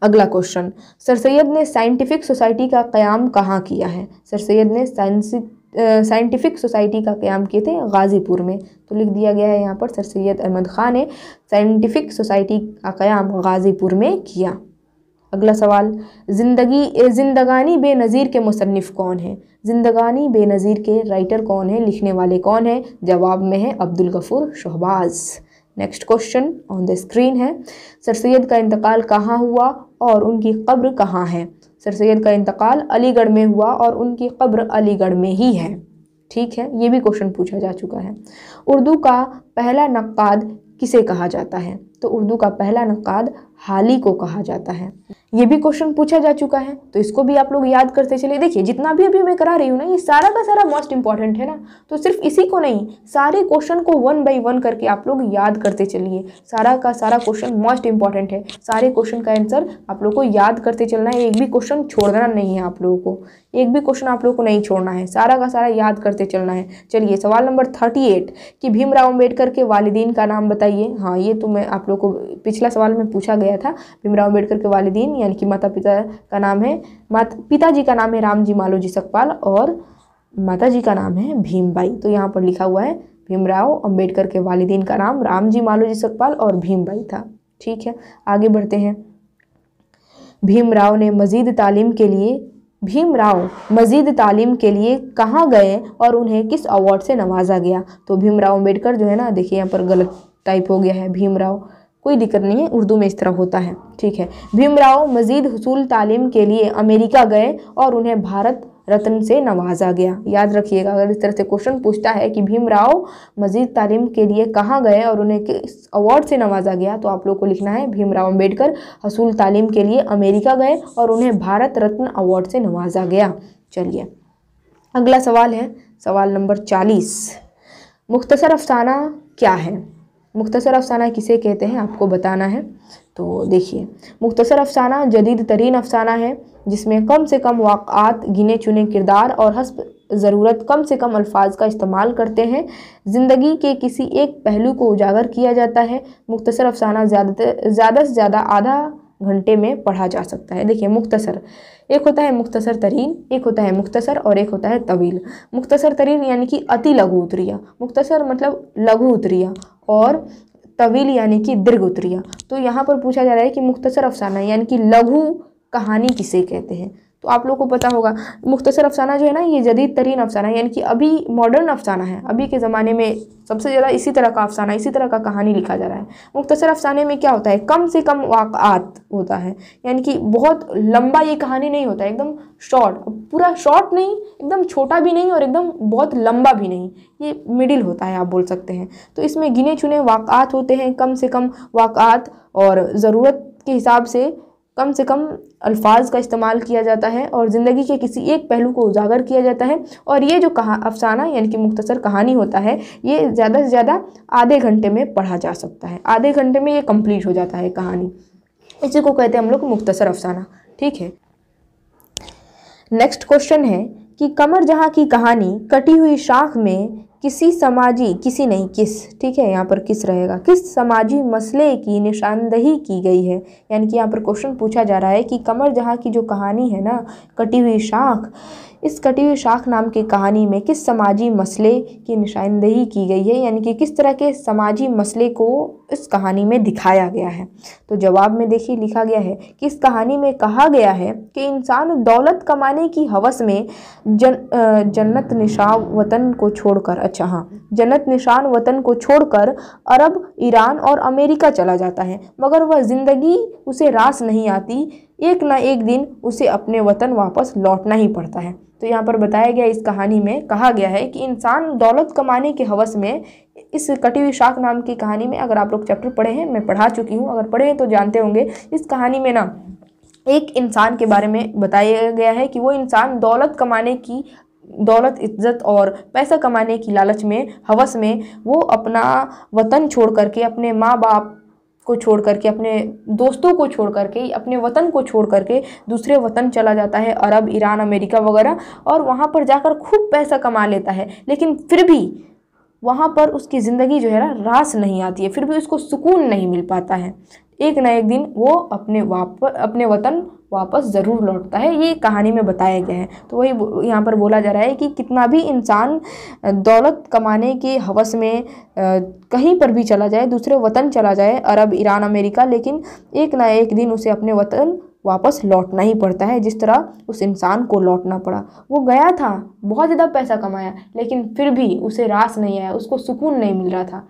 अगला क्वेश्चन सर सैद ने साइंटिफिक सोसाइटी का क़्याम कहाँ किया है सर सैद ने साइंस साइंटिफिक सोसाइटी का क्याम किए थे गाज़ीपुर में तो लिख दिया गया है यहाँ पर सर सैद अहमद ख़ान ने साइंटिफिक सोसाइटी का क्याम गाज़ीपुर में किया अगला सवाल ज़िंदगी ज़िंदगानी बेनज़ीर के मुसनफ़ कौन है ज़िंदगानी बेनज़ीर के राइटर कौन है लिखने वाले कौन है जवाब में है Abdul Ghafoor Shahbaz next question on the screen है सर सैद का इंतकाल कहाँ हुआ और उनकी कब्र कहाँ है सर सैद का इंतकाल अलीगढ़ में हुआ और उनकी कब्र अलीगढ़ में ही है ठीक है ये भी क्वेश्चन पूछा जा चुका है उर्दू का पहला नक्काद किसे कहा जाता है तो उर्दू का पहला नक्काद हाली को कहा जाता है ये भी क्वेश्चन पूछा जा चुका है तो इसको भी आप लोग याद करते चलिए देखिए जितना भी अभी मैं करा रही हूँ ना ये सारा का सारा मोस्ट इंपॉर्टेंट है ना तो सिर्फ इसी को नहीं सारे क्वेश्चन को वन बाई वन करके आप लोग याद करते चलिए सारा का सारा क्वेश्चन मोस्ट इंपॉर्टेंट है सारे क्वेश्चन का आंसर आप लोग को याद करते चलना है एक भी क्वेश्चन छोड़ना नहीं है आप लोगों को एक भी क्वेश्चन आप लोग को नहीं छोड़ना है सारा का सारा याद करते चलना है चलिए सवाल नंबर थर्टी एट कि भीमराव अम्बेडकर के वालदीन का नाम बताइए हाँ ये तो मैं आप लोग को पिछला सवाल में पूछा गया गया था भीमराव अम्बेडकर के वालदीन यानी कि माता पिता का नाम है मात पिताजी का नाम है रामजी मालोजी सकपाल और माता जी का नाम है भीमबाई तो यहाँ पर लिखा हुआ है भीमराव अम्बेडकर के वालदीन का नाम रामजी मालोजी सकपाल और भीमबाई था ठीक है आगे बढ़ते हैं भीमराव ने मजीद तालीम के लिए भीमराव मजीद तालीम के लिए कहाँ गए और उन्हें किस अवार्ड से नवाजा गया तो भीमराव अम्बेडकर जो है ना देखिए यहाँ पर गलत टाइप हो गया है भीमराव कोई दिक्कत नहीं है उर्दू में इस तरह होता है ठीक है भीमराव मजीद हसूल तालीम के लिए अमेरिका गए और उन्हें भारत रत्न से नवाजा गया याद रखिएगा अगर इस तरह से क्वेश्चन पूछता है कि भीमराव मजीद तालीम के लिए कहाँ गए और उन्हें किस अवार्ड से नवाजा गया तो आप लोग को लिखना है भीमराव अम्बेडकर हसूल तालीम के लिए अमेरिका गए और उन्हें भारत रत्न अवार्ड से नवाजा गया चलिए अगला सवाल है सवाल नंबर चालीस मुख्तसर अफसाना क्या है मुख्तसर अफसाना किसे कहते हैं आपको बताना है तो देखिए मुख्तसर अफसाना जदीद तरीन अफसाना है जिसमें कम से कम वाक़ात गिने चुने किरदार और हस्ब ज़रूरत कम से कम अल्फाज का इस्तेमाल करते हैं ज़िंदगी के किसी एक पहलू को उजागर किया जाता है मुख्तसर अफसाना ज़्यादातर ज़्यादा से ज़्यादा आधा घंटे में पढ़ा जा सकता है देखिए मुख्तसर एक होता है मुख्तसर तरीन एक होता है मुख्तसर और एक होता है तवील मुख्तसर तरीन यानी कि अति लघु उतरिया मुख्तसर मतलब लघु उतरिया और तवील यानी कि दीर्घ उतरिया तो यहाँ पर पूछा जा रहा है कि मुख्तसर अफसाना यानी कि लघु कहानी किसे कहते हैं तो आप लोगों को पता होगा मुख्तर अफसाना जो है ना ये जदीद तरीन अफसाना है यानी कि अभी मॉडर्न अफसाना है अभी के ज़माने में सबसे ज़्यादा इसी तरह का अफसाना इसी तरह का कहानी लिखा जा रहा है मुख्तर अफसाने में क्या होता है कम से कम वाक़ात होता है यानी कि बहुत लंबा ये कहानी नहीं होता है एकदम शॉर्ट पूरा शॉर्ट नहीं एकदम छोटा भी नहीं और एकदम बहुत लंबा भी नहीं ये मिडिल होता है आप बोल सकते हैं तो इसमें गिने चुने वाक़ात होते हैं कम से कम वाक़ात और ज़रूरत के हिसाब से कम से कम अल्फाज का इस्तेमाल किया जाता है और ज़िंदगी के किसी एक पहलू को उजागर किया जाता है और ये जो कहा अफसाना यानी कि मुख्तसर कहानी होता है ये ज़्यादा से ज़्यादा आधे घंटे में पढ़ा जा सकता है आधे घंटे में ये कम्प्लीट हो जाता है कहानी इसी को कहते हैं हम लोग मुख्तसर अफसाना ठीक है नेक्स्ट क्वेश्चन है कि कमर जहाँ की कहानी कटी हुई शाख में किसी समाजी किसी नहीं किस ठीक है यहाँ पर किस रहेगा किस समाजी मसले की निशानदही की गई है यानी कि यहाँ पर क्वेश्चन पूछा जा रहा है कि कमर जहाँ की जो कहानी है ना कटी हुई शाख इस कटी हुई शाख नाम की कहानी में किस समाजी मसले की निशानदेही की गई है यानी कि किस तरह के समाजी मसले को इस कहानी में दिखाया गया है तो जवाब में देखिए लिखा गया है कि इस कहानी में कहा गया है कि इंसान दौलत कमाने की हवस में जन जन्नत निशान वतन को छोड़कर अच्छा हाँ जन्नत निशान वतन को छोड़कर अरब ईरान और अमेरिका चला जाता है मगर वह ज़िंदगी उसे रास नहीं आती एक ना एक दिन उसे अपने वतन वापस लौटना ही पड़ता है तो यहाँ पर बताया गया इस कहानी में कहा गया है कि इंसान दौलत कमाने के हवस में इस कटी हुई शाख नाम की कहानी में अगर आप लोग चैप्टर पढ़े हैं मैं पढ़ा चुकी हूँ अगर पढ़े हैं तो जानते होंगे इस कहानी में ना एक इंसान के बारे में बताया गया है कि वो इंसान दौलत कमाने की दौलत इज्जत और पैसा कमाने की लालच में हवस में वो अपना वतन छोड़ करके अपने माँ बाप को छोड़ करके अपने दोस्तों को छोड़ करके अपने वतन को छोड़ करके दूसरे वतन चला जाता है अरब ईरान अमेरिका वगैरह और वहाँ पर जाकर खूब पैसा कमा लेता है लेकिन फिर भी वहाँ पर उसकी ज़िंदगी जो है ना रास नहीं आती है फिर भी उसको सुकून नहीं मिल पाता है एक ना एक दिन वो अपने वाप अपने वतन वापस ज़रूर लौटता है ये कहानी में बताया गया है तो वही यहाँ पर बोला जा रहा है कि कितना भी इंसान दौलत कमाने के हवस में कहीं पर भी चला जाए दूसरे वतन चला जाए अरब ईरान अमेरिका लेकिन एक ना एक दिन उसे अपने वतन वापस लौटना ही पड़ता है जिस तरह उस इंसान को लौटना पड़ा वो गया था बहुत ज़्यादा पैसा कमाया लेकिन फिर भी उसे रास नहीं आया उसको सुकून नहीं मिल रहा था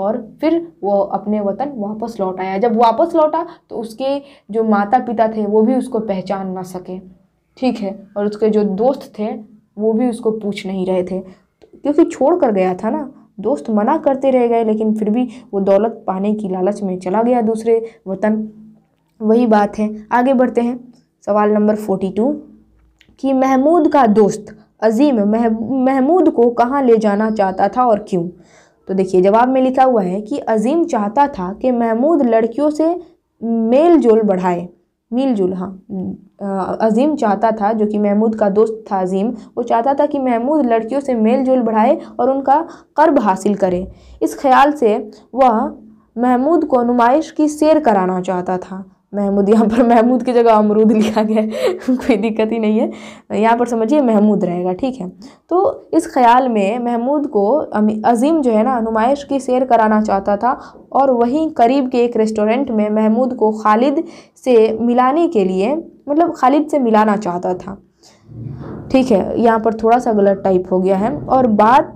और फिर वो अपने वतन वापस लौट आया जब वापस लौटा तो उसके जो माता पिता थे वो भी उसको पहचान ना सके ठीक है और उसके जो दोस्त थे वो भी उसको पूछ नहीं रहे थे क्योंकि छोड़ कर गया था ना दोस्त मना करते रह गए लेकिन फिर भी वो दौलत पाने की लालच में चला गया दूसरे वतन वही बात है आगे बढ़ते हैं सवाल नंबर फोर्टी टू कि महमूद का दोस्त अजीम महमूद को कहाँ ले जाना चाहता था और क्यों तो देखिए जवाब में लिखा हुआ है कि अजीम चाहता था कि महमूद लड़कियों से मेल जोल बढ़ाए मील जुल हाँ अजीम चाहता था जो कि महमूद का दोस्त था अजीम वो चाहता था कि महमूद लड़कियों से मेल जोल बढ़ाए और उनका कर्ब हासिल करे इस ख्याल से वह महमूद को नुमाइश की सैर कराना चाहता था महमूद यहाँ पर महमूद की जगह अमरूद लिखा गया है कोई दिक्कत ही नहीं है यहाँ पर समझिए महमूद रहेगा ठीक है तो इस ख्याल में महमूद को अजीम जो है ना नुमाइश की सैर कराना चाहता था और वहीं करीब के एक रेस्टोरेंट में महमूद को खालिद से मिलाने के लिए मतलब खालिद से मिलाना चाहता था ठीक है यहाँ पर थोड़ा सा गलत टाइप हो गया है और बात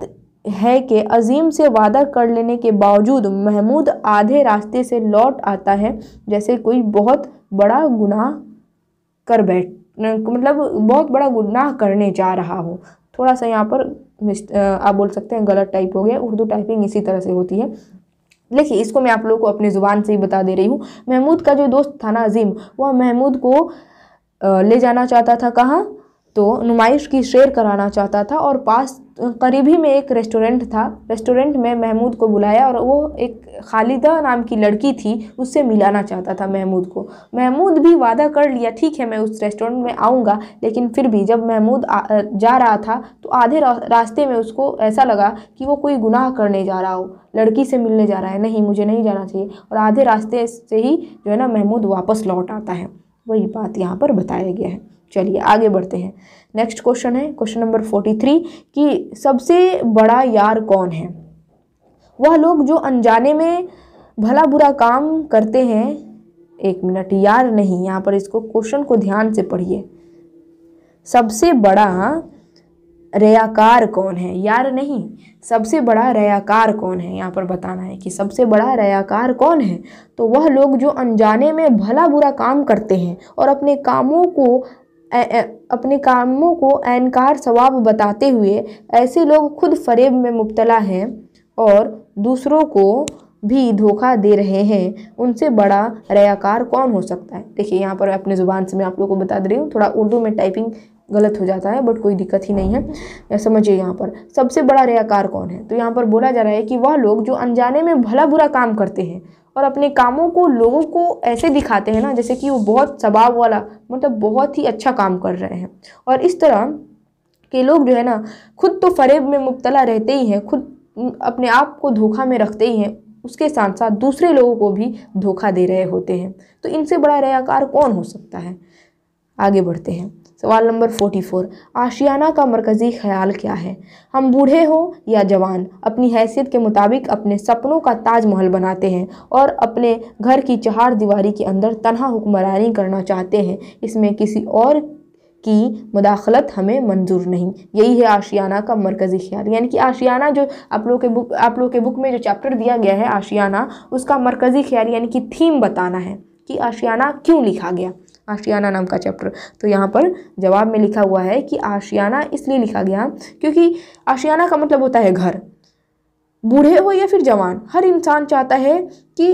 है कि अजीम से वादा कर लेने के बावजूद महमूद आधे रास्ते से लौट आता है जैसे कोई बहुत बड़ा गुनाह कर बैठ मतलब बहुत बड़ा गुनाह करने जा रहा हो थोड़ा सा यहाँ पर आप बोल सकते हैं गलत टाइप हो गया उर्दू टाइपिंग इसी तरह से होती है देखिए इसको मैं आप लोगों को अपनी ज़ुबान से ही बता दे रही हूँ महमूद का जो दोस्त था ना अजीम वह महमूद को ले जाना चाहता था कहाँ तो नुमाइश की शेयर कराना चाहता था और पास करीबी में एक रेस्टोरेंट था रेस्टोरेंट में महमूद को बुलाया और वो एक खालिदा नाम की लड़की थी उससे मिलाना चाहता था महमूद को महमूद भी वादा कर लिया ठीक है मैं उस रेस्टोरेंट में आऊँगा लेकिन फिर भी जब महमूद जा रहा था तो आधे रास्ते में उसको ऐसा लगा कि वो कोई गुनाह करने जा रहा हो लड़की से मिलने जा रहा है नहीं मुझे नहीं जाना चाहिए और आधे रास्ते से ही जो है ना महमूद वापस लौट आता है वही बात यहाँ पर बताया गया है चलिए आगे बढ़ते हैं नेक्स्ट क्वेश्चन है क्वेश्चन नंबर फोर्टी थ्री कि सबसे बड़ा यार कौन है वह लोग जो अनजाने में भला बुरा काम करते हैं एक मिनट यार नहीं यहाँ पर इसको क्वेश्चन को ध्यान से पढ़िए सबसे बड़ा रयाकार कौन है यार नहीं सबसे बड़ा रयाकार कौन है यहाँ पर बताना है कि सबसे बड़ा रयाकार कौन है तो वह लोग जो अनजाने में भला बुरा काम करते हैं और अपने कामों को अपने कामों को एनकार सवाब बताते हुए ऐसे लोग खुद फरेब में मुबतला हैं और दूसरों को भी धोखा दे रहे हैं उनसे बड़ा रयाकार कौन हो सकता है देखिए यहाँ पर अपने ज़ुबान से मैं आप लोगों को बता दे रही हूँ थोड़ा उर्दू में टाइपिंग गलत हो जाता है बट कोई दिक्कत ही नहीं है या समझिए यहाँ पर सबसे बड़ा रयाकार कौन है तो यहाँ पर बोला जा रहा है कि वह लोग जो अनजाने में भला बुरा काम करते हैं और अपने कामों को लोगों को ऐसे दिखाते हैं ना जैसे कि वो बहुत स्वभाव वाला मतलब बहुत ही अच्छा काम कर रहे हैं और इस तरह के लोग जो है ना खुद तो फरेब में मुबतला रहते ही हैं खुद अपने आप को धोखा में रखते ही हैं उसके साथ साथ दूसरे लोगों को भी धोखा दे रहे होते हैं तो इनसे बड़ा रयाकार कौन हो सकता है आगे बढ़ते हैं सवाल नंबर फोर्टी फोर आशियाना का मरकज़ी ख्याल क्या है हम बूढ़े हों या जवान अपनी हैसियत के मुताबिक अपने सपनों का ताजमहल बनाते हैं और अपने घर की चार दीवारी के अंदर तनहा हुक्मरानी करना चाहते हैं इसमें किसी और की मुदाखलत हमें मंजूर नहीं यही है आशियाना का मरकज़ी ख्याल यानी कि आशियाना जो आप लोग के बुक आप लोग के बुक में जो चैप्टर दिया गया है आशियाना उसका मरकज़ी ख्याल यानी कि थीम बताना है कि आशियाना क्यों लिखा गया आशियाना नाम का चैप्टर तो यहाँ पर जवाब में लिखा हुआ है कि आशियाना इसलिए लिखा गया क्योंकि आशियाना का मतलब होता है घर बूढ़े हो या फिर जवान हर इंसान चाहता है कि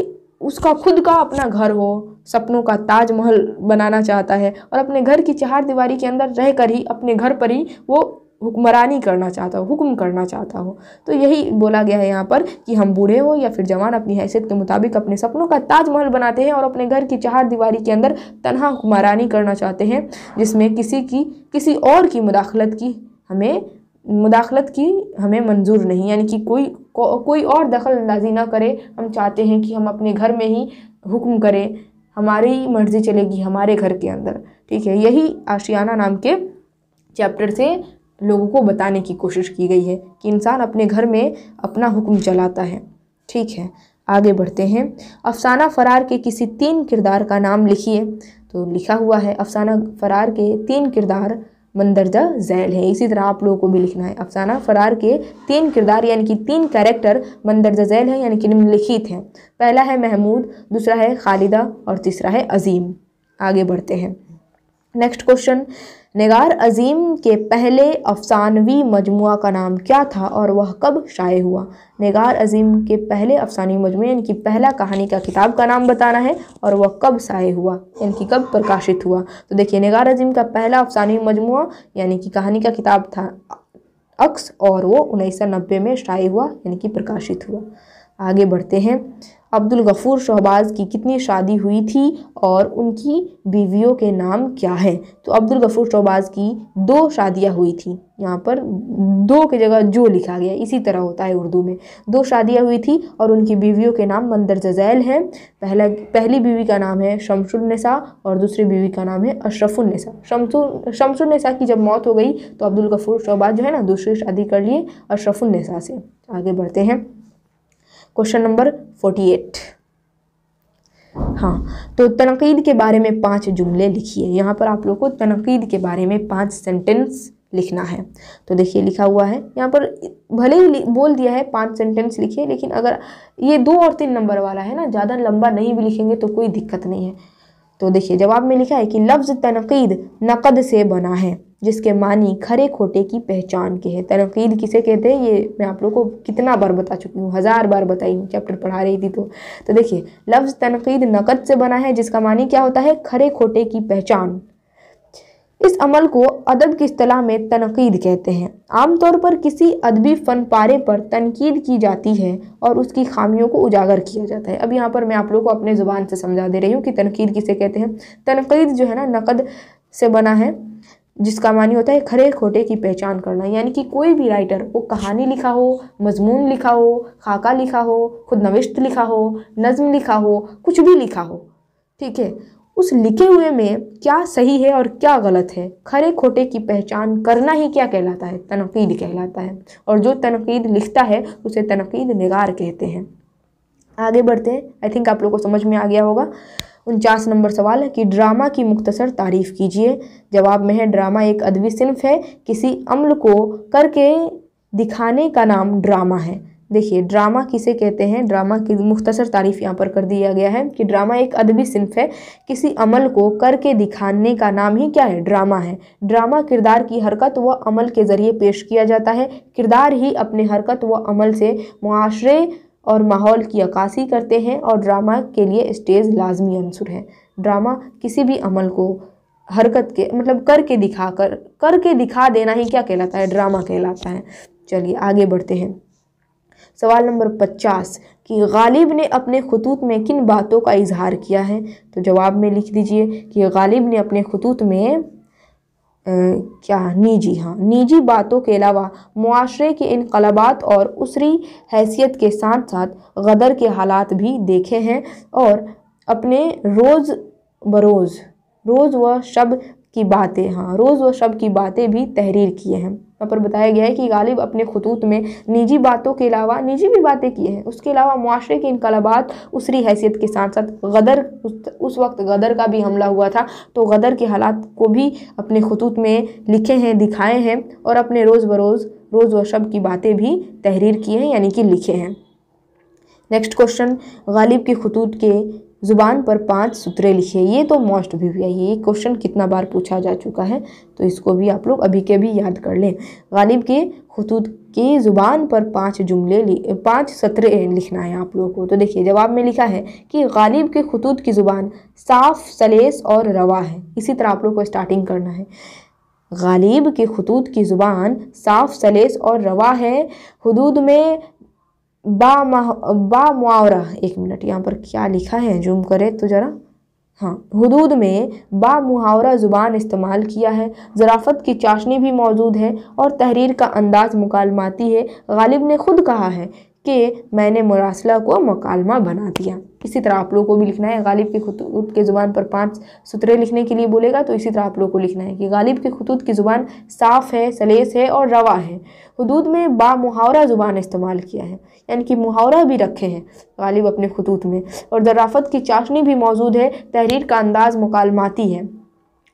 उसका खुद का अपना घर हो सपनों का ताजमहल बनाना चाहता है और अपने घर की चार दीवारी के अंदर रहकर ही अपने घर पर ही वो हुक्मरानी करना चाहता हो हुक्म करना चाहता हो तो यही बोला गया है यहाँ पर कि हम बूढ़े हों या फिर जवान अपनी हैसियत के मुताबिक अपने सपनों का ताजमहल बनाते हैं और अपने घर की चार दीवारी के अंदर तनहा हुक्मरानी करना चाहते हैं जिसमें किसी की किसी और की मुदाखलत की हमें मुदाखलत की हमें मंजूर नहीं यानी कि कोई को, कोई और दखल अंदाजी ना करे हम चाहते हैं कि हम अपने घर में ही हुक्म करें हमारी मर्ज़ी चलेगी हमारे घर के अंदर ठीक है यही आशियाना नाम के चैप्टर से लोगों को बताने की कोशिश की गई है कि इंसान अपने घर में अपना हुक्म चलाता है ठीक है आगे बढ़ते हैं अफसाना फ़रार के किसी तीन किरदार का नाम लिखिए तो लिखा हुआ है अफसाना फ़रार के तीन किरदार मंदरजा जैल है इसी तरह आप लोगों को भी लिखना है अफसाना फ़रार के तीन किरदार यानी कि तीन कैरेक्टर मंदरजा जैल है यानी कि निम्नलिखित हैं पहला है महमूद दूसरा है खालिदा और तीसरा है अजीम आगे बढ़ते हैं नेक्स्ट क्वेश्चन नगार अजीम के पहले अफसानवी मजमू का नाम क्या था और वह कब शाये हुआ नगार अजीम के पहले अफसानवी मजमू यानी कि पहला कहानी का किताब का नाम बताना है और वह कब शाये हुआ यानी कि कब प्रकाशित हुआ तो देखिए नगार अजीम का पहला अफसानवी मजमू यानी कि कहानी का किताब था अक्स और वो उन्नीस में शाये हुआ यानी कि प्रकाशित हुआ आगे बढ़ते हैं अब्दुल गफ़ूर शहबाज़ की कितनी शादी हुई थी और उनकी बीवियों के नाम क्या हैं तो अब्दुल गफ़ूर शहबाज़ की दो शादियां हुई थी यहाँ पर दो की जगह जो लिखा गया इसी तरह होता है उर्दू में दो शादियां हुई थी और उनकी बीवियों के नाम मंदर जजैल हैं पहला पहली बीवी का नाम है शमसुलनसा और दूसरी बीवी का नाम है अशरफुलनसा शमसु शमसुलनसा की जब मौत हो गई तो अब्दुल गफ़ूर शहबाज जो है ना दूसरी शादी कर लिए अशरफुलनसा से आगे बढ़ते हैं क्वेश्चन नंबर फोर्टी एट हाँ तो तनकीद के बारे में पांच जुमले लिखिए यहाँ पर आप लोग को तनकीद के बारे में पांच सेंटेंस लिखना है तो देखिए लिखा हुआ है यहाँ पर भले ही बोल दिया है पांच सेंटेंस लिखिए लेकिन अगर ये दो और तीन नंबर वाला है ना ज़्यादा लंबा नहीं भी लिखेंगे तो कोई दिक्कत नहीं है तो देखिए जवाब में लिखा है कि लफ्ज़ तनकीद नकद से बना है जिसके मानी खरे खोटे की पहचान के हैं तनकीद किसे कहते हैं ये मैं आप लोग को कितना बार बता चुकी हूँ हज़ार बार बताई हूँ चैप्टर पढ़ा रही थी तो तो देखिए लफ्ज़ तनकीद नकद से बना है जिसका मानी क्या होता है खरे खोटे की पहचान इस अमल को अदब की अतलाह में तनकीद कहते हैं आमतौर पर किसी अदबी फ़न पारे पर तनकीद की जाती है और उसकी खामियों को उजागर किया जाता है अब यहाँ पर मैं आप लोगों को अपने ज़ुबान से समझा दे रही हूँ कि तनकीद किसे कहते हैं तनकीद जो है ना नकद से बना है जिसका मानी होता है खरे खोटे की पहचान करना यानी कि कोई भी राइटर वो कहानी लिखा हो मजमून लिखा हो खाका लिखा हो खुद नविश्त लिखा हो नज़म लिखा हो कुछ भी लिखा हो ठीक है उस लिखे हुए में क्या सही है और क्या गलत है खरे खोटे की पहचान करना ही क्या कहलाता है तनकीद कहलाता है और जो तनकीद लिखता है उसे तनकीद नगार कहते हैं आगे बढ़ते हैं आई थिंक आप लोग को समझ में आ गया होगा उनचास नंबर सवाल है कि ड्रामा की मुख्तसर तारीफ कीजिए जवाब में है ड्रामा एक अदबी सिनफ है किसी अमल को करके दिखाने का नाम ड्रामा है देखिए ड्रामा किसे कहते हैं ड्रामा की मुख्तसर तारीफ यहाँ पर कर दिया गया है कि ड्रामा एक अदबी सिनफ है किसी अमल को करके दिखाने का नाम ही क्या है ड्रामा है ड्रामा किरदार की हरकत व अमल के ज़रिए पेश किया जाता है किरदार ही अपने हरकत व अमल से माशरे और माहौल की अक्सी करते हैं और ड्रामा के लिए स्टेज लाजमी अंसर है ड्रामा किसी भी अमल को हरकत के मतलब करके दिखा कर करके दिखा देना ही क्या कहलाता है ड्रामा कहलाता है चलिए आगे बढ़ते हैं सवाल नंबर पचास कि गालिब ने अपने खतूत में किन बातों का इजहार किया है तो जवाब में लिख दीजिए कि गालिब ने अपने खतूत में क्या निजी हाँ निजी बातों के अलावा मुआरे के इनकलाबात और उसरी हैसियत के साथ साथ गदर के हालात भी देखे हैं और अपने रोज़ बरोज़ रोज़ व शब की बातें हाँ रोज़ व शब की बातें भी तहरीर किए हैं यहाँ पर बताया गया है कि गालिब अपने खतूत में निजी बातों के अलावा निजी भी बातें की हैं उसके अलावा माशरे के इनकलाबात उसरी हैसियत के साथ साथ गदर उस वक्त गदर का भी हमला हुआ था तो गदर के हालात को भी अपने खतूत में लिखे हैं दिखाए हैं और अपने रोज़ बरोज़ रोज़ व शब की बातें भी तहरीर की हैं यानी कि लिखे हैं नेक्स्ट क्वेश्चन गालिब के खतूत के ज़ुबान पर पांच सूत्रे लिखे ये तो मोस्ट भी है ये क्वेश्चन कितना बार पूछा जा चुका है तो इसको भी आप लोग अभी के भी याद कर लें गालिब के खतूत की ज़ुबान पर पांच जुमले पांच सत्रे लिखना है आप लोगों को तो देखिए जवाब में लिखा है कि गालिब के खतूत की ज़ुबान साफ़ सलेस और रवा है इसी तरह आप लोग को स्टार्टिंग करना है गालिब के खतूत की ज़ुबान साफ़ सलेस और रवा है हदूद में बा मुआवरा एक मिनट यहाँ पर क्या लिखा है जूम करें तो ज़रा हाँ हदूद में बा मुहावरा ज़ुबान इस्तेमाल किया है ज़राफ़त की चाशनी भी मौजूद है और तहरीर का अंदाज़ मुकालमाती है गालिब ने खुद कहा है कि मैंने मुरासला को मकालमा बना दिया इसी तरह आप लोगों को भी लिखना है गालिब के खतूत के ज़ुबान पर पांच सुतरे लिखने के लिए बोलेगा तो इसी तरह आप लोगों को लिखना है कि गालिब के खतूत की ज़ुबान साफ़ है सलेस है और रवा है हदूद में बा मुहावरा ज़ुबान इस्तेमाल किया है यानी कि मुहावरा भी रखे हैं गालिब अपने खतूत में और ज़राफ़त की चाशनी भी मौजूद है तहरीर का अंदाज़ मकालमाती है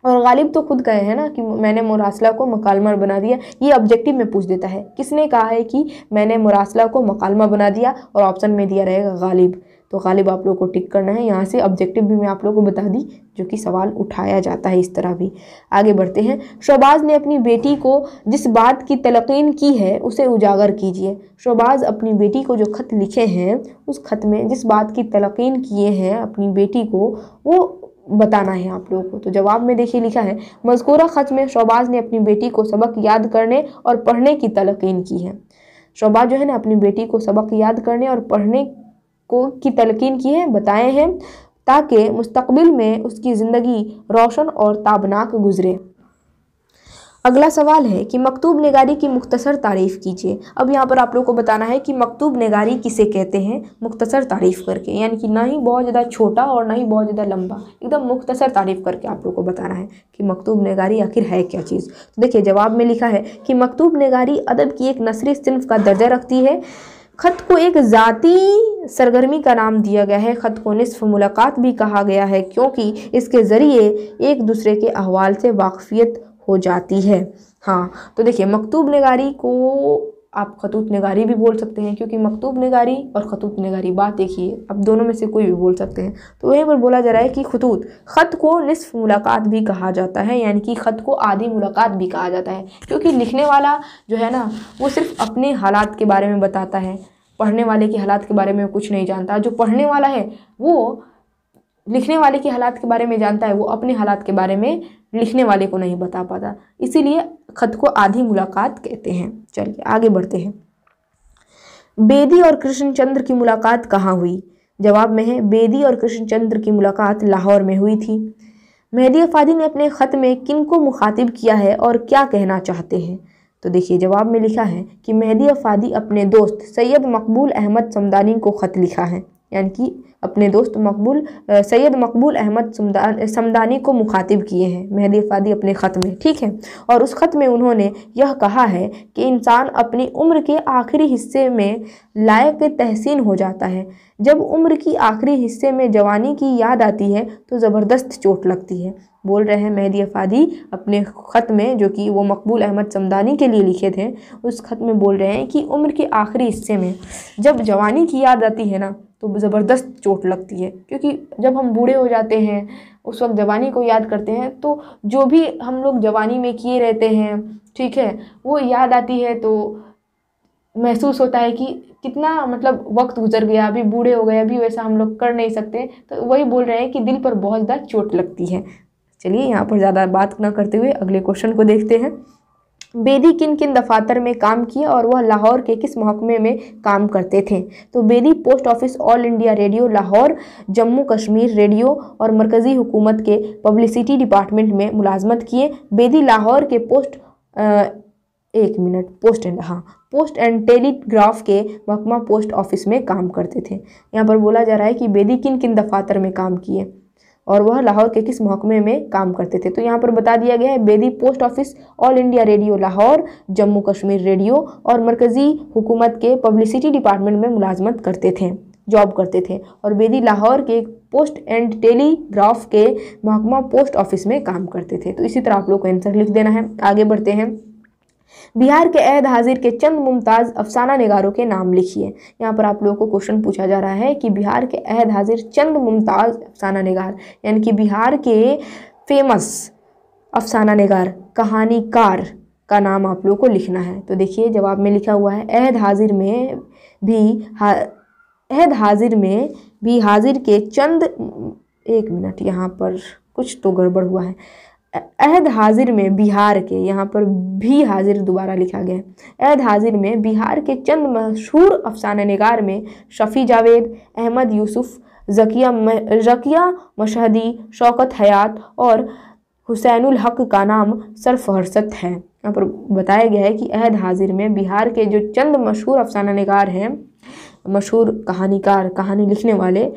और गालिब तो खुद गए हैं ना कि मैंने मुरासला को मकालमा बना दिया ये ऑब्जेक्टिव में पूछ देता है किसने कहा है कि मैंने मुरासला को मकालमा बना दिया और ऑप्शन में दिया रहेगा गालिब तो गालिब आप लोगों को टिक करना है यहाँ से ऑब्जेक्टिव भी मैं आप लोगों को बता दी जो कि सवाल उठाया जाता है इस तरह भी आगे बढ़ते हैं शोबाज़ ने अपनी बेटी को जिस बात की तलकिन की है उसे उजागर कीजिए शोबाज़ अपनी बेटी को जो ख़त लिखे हैं उस ख़त में जिस बात की तलकिन किए हैं अपनी बेटी को वो बताना है आप लोगों को तो जवाब में देखिए लिखा है मजकूरा ख़त में शोबाज़ ने अपनी बेटी को सबक याद करने और पढ़ने की तलकिन की है शोबाज जो है ना अपनी बेटी को सबक याद करने और पढ़ने को की तलकिन की है बताए हैं ताकि मुस्तबिल में उसकी ज़िंदगी रोशन और ताबनाक गुजरे अगला सवाल है कि मकतूब नगारी की मुख्तसर तारीफ़ कीजिए अब यहाँ पर आप लोग को बताना है कि मकतूब नगारी किसे कहते हैं मुख्तसर तारीफ़ करके यानी कि ना ही बहुत ज़्यादा छोटा और ना ही बहुत ज़्यादा लंबा एकदम मुख्तसर तारीफ़ करके आप लोग को बताना है कि मकतूब नगारी आखिर है क्या चीज़ तो देखिए जवाब में लिखा है कि मकतूब नगारी अदब की एक नसरी सिनफ का दर्जा रखती है ख़त को एक ज़ाती सरगर्मी का नाम दिया गया है ख़त को नसफ़ मुलाकात भी कहा गया है क्योंकि इसके ज़रिए एक दूसरे के अहवाल से वाकफियत हो जाती है हाँ तो देखिए मकतूब नगारी को आप खतूत नगारी भी बोल सकते हैं क्योंकि मकतूब नगारी और खतूत नगारी बात एक ही है अब दोनों में से कोई भी बोल सकते हैं तो वहीं पर बोला जा रहा है कि खतूत ख़त को निसफ मुलाकात भी कहा जाता है यानी कि ख़त को आधी मुलाकात भी कहा जाता है क्योंकि लिखने वाला जो है ना वो सिर्फ अपने हालात के बारे में बताता है पढ़ने वाले के हालात के बारे में कुछ नहीं जानता जो पढ़ने वाला है वो लिखने वाले के हालात के बारे में जानता है वो अपने हालात के बारे में लिखने वाले को नहीं बता पाता इसीलिए खत को आधी मुलाकात कहते हैं चलिए आगे बढ़ते हैं बेदी और कृष्णचंद्र की मुलाकात कहाँ हुई जवाब में है बेदी और कृष्णचंद्र की मुलाकात लाहौर में हुई थी मेहदी फादी ने अपने ख़त में किन को मुखातिब किया है और क्या कहना चाहते हैं तो देखिए जवाब में लिखा है कि मेहदी फादी अपने दोस्त सैयद मकबूल अहमद समदानी को ख़त लिखा है यानी कि अपने दोस्त मकबूल सैयद मकबूल अहमद समदानी को मुखातिब किए हैं मेहदी फादी अपने ख़त में ठीक है और उस ख़त में उन्होंने यह कहा है कि इंसान अपनी उम्र के आखिरी हिस्से में लायक तहसीन हो जाता है जब उम्र की आखिरी हिस्से में जवानी की याद आती है तो ज़बरदस्त चोट लगती है बोल रहे हैं मेहदी अफादी अपने ख़त में जो कि वो मकबूल अहमद समदानी के लिए लिखे थे उस ख़त में बोल रहे हैं कि उम्र के आखिरी हिस्से में जब जवानी की याद आती है ना तो ज़बरदस्त चोट चोट लगती है क्योंकि जब हम बूढ़े हो जाते हैं उस वक्त जवानी को याद करते हैं तो जो भी हम लोग जवानी में किए रहते हैं ठीक है वो याद आती है तो महसूस होता है कि कितना मतलब वक्त गुजर गया अभी बूढ़े हो गए अभी वैसा हम लोग कर नहीं सकते तो वही बोल रहे हैं कि दिल पर बहुत ज़्यादा चोट लगती है चलिए यहाँ पर ज़्यादा बात ना करते हुए अगले क्वेश्चन को देखते हैं बेदी किन किन दफातर में काम किया और वह लाहौर के किस महकमे में काम करते थे तो Bedi post office All India Radio Lahore Jammu Kashmir radio और मरकज़ी हुकूमत के पब्लिसिटी डिपार्टमेंट में मुलाजमत किए बेदी लाहौर के पोस्ट आ, एक मिनट पोस्ट एंड हाँ पोस्ट एंड टेलीग्राफ के महकमा पोस्ट ऑफिस में काम करते थे यहाँ पर बोला जा रहा है कि बेदी किन किन दफातर में काम किए और वह लाहौर के किस महकमे में काम करते थे तो यहाँ पर बता दिया गया है Bedi post office All India Radio Lahore Jammu Kashmir radio और मरकज़ी हुकूमत के पब्लिसिटी डिपार्टमेंट में मुलाजमत करते थे जॉब करते थे और बेदी लाहौर के पोस्ट एंड टेलीग्राफ के महकमा पोस्ट ऑफिस में काम करते थे तो इसी तरह आप लोग को आंसर लिख देना है आगे बढ़ते हैं बिहार के अहद हाजिर के चंद मुमताज़ अफसाना नगारों के नाम लिखिए यहाँ पर आप लोगों को क्वेश्चन पूछा जा रहा है कि बिहार के अहद हाजिर चंद मुमताज़ अफसाना नगार यानी कि बिहार के फेमस अफसाना नगार कहानीकार का नाम आप लोगों को लिखना है तो देखिए जवाब में लिखा हुआ है अहद हाजिर में भी हा अहद हाजिर में भी हाजिर के चंद एक मिनट यहाँ पर कुछ तो गड़बड़ हुआ है अहद हाजिर में बिहार के यहाँ पर भी हाजिर दोबारा लिखा गया है अहद हाजिर में बिहार के चंद मशहूर अफसाना नगार में शफ़ी जावेद अहमद यूसुफ जकिया जकिया मशहदी शौकत हयात और हुसैनुल हक का नाम सरफहरसत है यहाँ पर बताया गया है कि अहद हाजिर में बिहार के जो चंद मशहूर अफसाना नगार हैं मशहूर कहानीकार कहानी लिखने वाले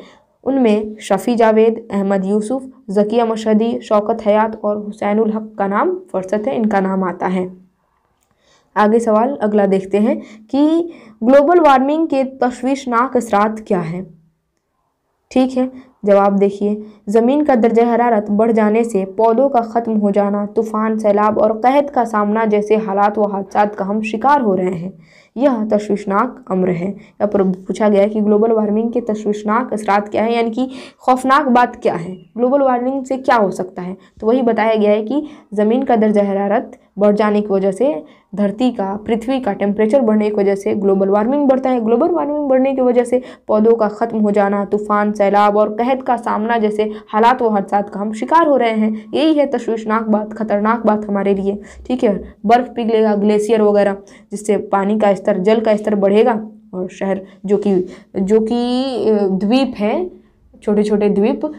उनमें शफ़ी जावेद अहमद यूसुफ जकिया मशदी शौकत हयात और हुसैनुल हक का नाम फुर्सत है इनका नाम आता है आगे सवाल अगला देखते हैं कि ग्लोबल वार्मिंग के तशवीशनाक असरात क्या हैं ठीक है जवाब देखिए ज़मीन का दर्ज हरारत बढ़ जाने से पौधों का ख़त्म हो जाना तूफान सैलाब और कहत का सामना जैसे हालात व हादसा का हम शिकार हो रहे हैं यह तश्वीशनाक अम्र है या पर पूछा गया कि ग्लोबल वार्मिंग के तश्वीशनाक असरात क्या है यानी कि खौफनाक बात क्या है ग्लोबल वार्मिंग से क्या हो सकता है तो वही बताया गया है कि ज़मीन का दर्ज हरारत बढ़ जाने की वजह से धरती का पृथ्वी का टेम्परेचर बढ़ने की वजह से ग्लोबल वार्मिंग बढ़ता है ग्लोबल वार्मिंग बढ़ने की वजह से पौधों का ख़त्म हो जाना तूफान सैलाब और कहत का सामना जैसे हालात व हादसात का हम शिकार हो रहे हैं यही है तश्वीशनाक बात खतरनाक बात हमारे लिए ठीक है बर्फ़ पिघलेगा ग्लेशियर वगैरह जिससे पानी का स्तर जल का स्तर बढ़ेगा और शहर जो कि जो कि द्वीप है छोटे छोटे द्वीप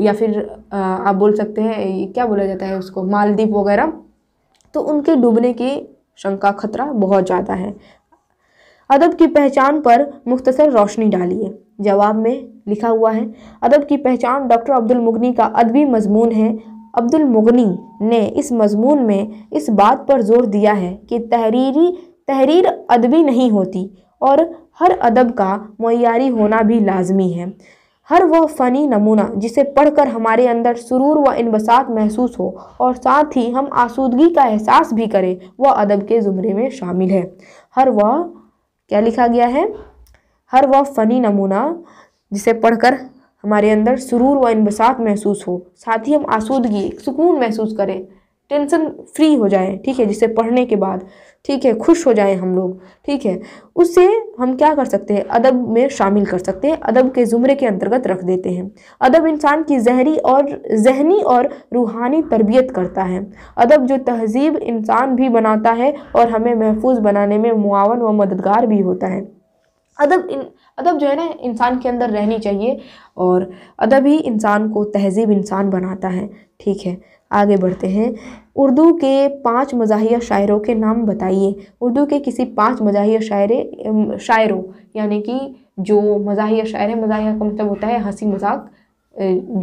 या फिर आप बोल सकते हैं क्या बोला जाता है उसको मालदीप वगैरह तो उनके डूबने की शंका खतरा बहुत ज़्यादा है अदब की पहचान पर मुख्तसर रोशनी डालिए जवाब में लिखा हुआ है अदब की पहचान डॉक्टर अब्दुल मुगनी का अदबी मजमून है अब्दुल मुगनी ने इस मजमून में इस बात पर जोर दिया है कि तहरीरी तहरीर अदबी नहीं होती और हर अदब का मैारी होना भी लाजमी है हर वह फ़नी नमूना जिसे पढ़कर हमारे अंदर सुरूर व इनबसात महसूस हो और साथ ही हम आसूदगी का एहसास भी करें वह अदब के ज़ुमरे में शामिल है हर वह क्या लिखा गया है हर वह फ़नी नमूना जिसे पढ़कर हमारे अंदर सुरूर व इनबसात महसूस हो साथ ही हम आसूदगी सुकून महसूस करें टेंशन फ्री हो जाए ठीक है जिसे पढ़ने के बाद ठीक है खुश हो जाएं हम लोग ठीक है उसे हम क्या कर सकते हैं अदब में शामिल कर सकते हैं अदब के ज़ुमरे के अंतर्गत रख देते हैं अदब इंसान की जहरी और जहनी और रूहानी तरबियत करता है अदब जो तहजीब इंसान भी बनाता है और हमें महफूज बनाने में मुआवन व मददगार भी होता है अदब इन अदब जो है ना इंसान के अंदर रहनी चाहिए और अदब ही इंसान को तहजीब इंसान बनाता है ठीक है आगे बढ़ते हैं उर्दू के पांच मज़ाहिया शायरों के नाम बताइए उर्दू के किसी पांच मज़ाहिया शायरे शायरों यानी कि जो मज़ाहिया शायर मज़ाहिया का मतलब होता है हंसी मजाक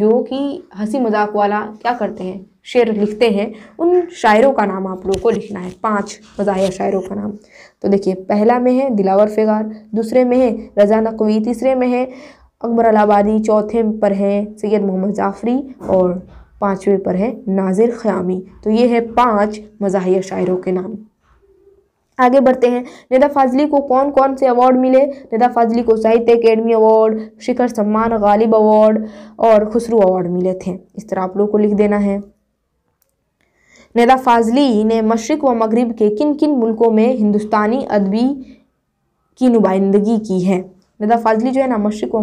जो कि हंसी मजाक वाला क्या करते हैं शेर लिखते हैं उन शायरों का नाम आप लोगों को लिखना है पांच मज़ाहिया शायरों का नाम तो देखिए पहला में है दिलावर फ़िगार दूसरे में है रज़ा नकवी तीसरे में है अकबर अलाबादी चौथे पर है सैयद मोहम्मद जाफरी और पाँचवें पर है नाजिर ख़यामी तो ये है पाँच मज़ाहिया शायरों के नाम आगे बढ़ते हैं निदा फाजली को कौन कौन से अवार्ड मिले निदा फाजली को साहित्य अकेडमी अवार्ड शिखर सम्मान गालिब अवार्ड और खुसरू अवार्ड मिले थे इस तरह आप लोग को लिख देना है निदा फाजली ने मशरक़ व मगरब के किन किन मुल्कों में हिंदुस्तानी अदबी की नुमाइंदगी की है रदा फाजली जो है ना मशरक व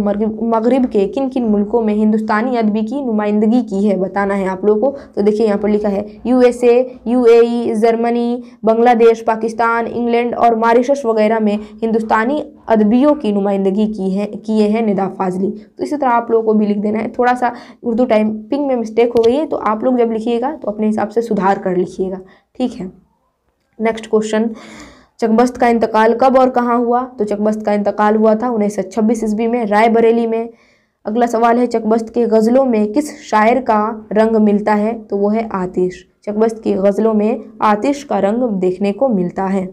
मगरब के किन किन मुल्कों में हिंदुस्तानी अदबी की नुमाइंदगी की है बताना है आप लोगों को तो देखिए यहाँ पर लिखा है U S A U A Germany Bangladesh Pakistan England और मारिशस वगैरह में हिंदुस्तानी अदबियों की नुमाइंदगी की है किए हैं निदा फाजली तो इसी तरह आप लोगों को भी लिख देना है थोड़ा सा उर्दू टाइपिंग में मिस्टेक हो गई है तो आप लोग जब लिखिएगा तो अपने हिसाब से सुधार कर लिखिएगा ठीक है नेक्स्ट क्वेश्चन चकबस्त का इंतकाल कब और कहाँ हुआ तो चकबस्त का इंतकाल हुआ था उन्नीस सौ छब्बीस ईस्वी में रायबरेली में अगला सवाल है चकबस्त के गज़लों में किस शायर का रंग मिलता है तो वो है आतिश चकबस्त की गज़लों में आतिश का रंग देखने को मिलता है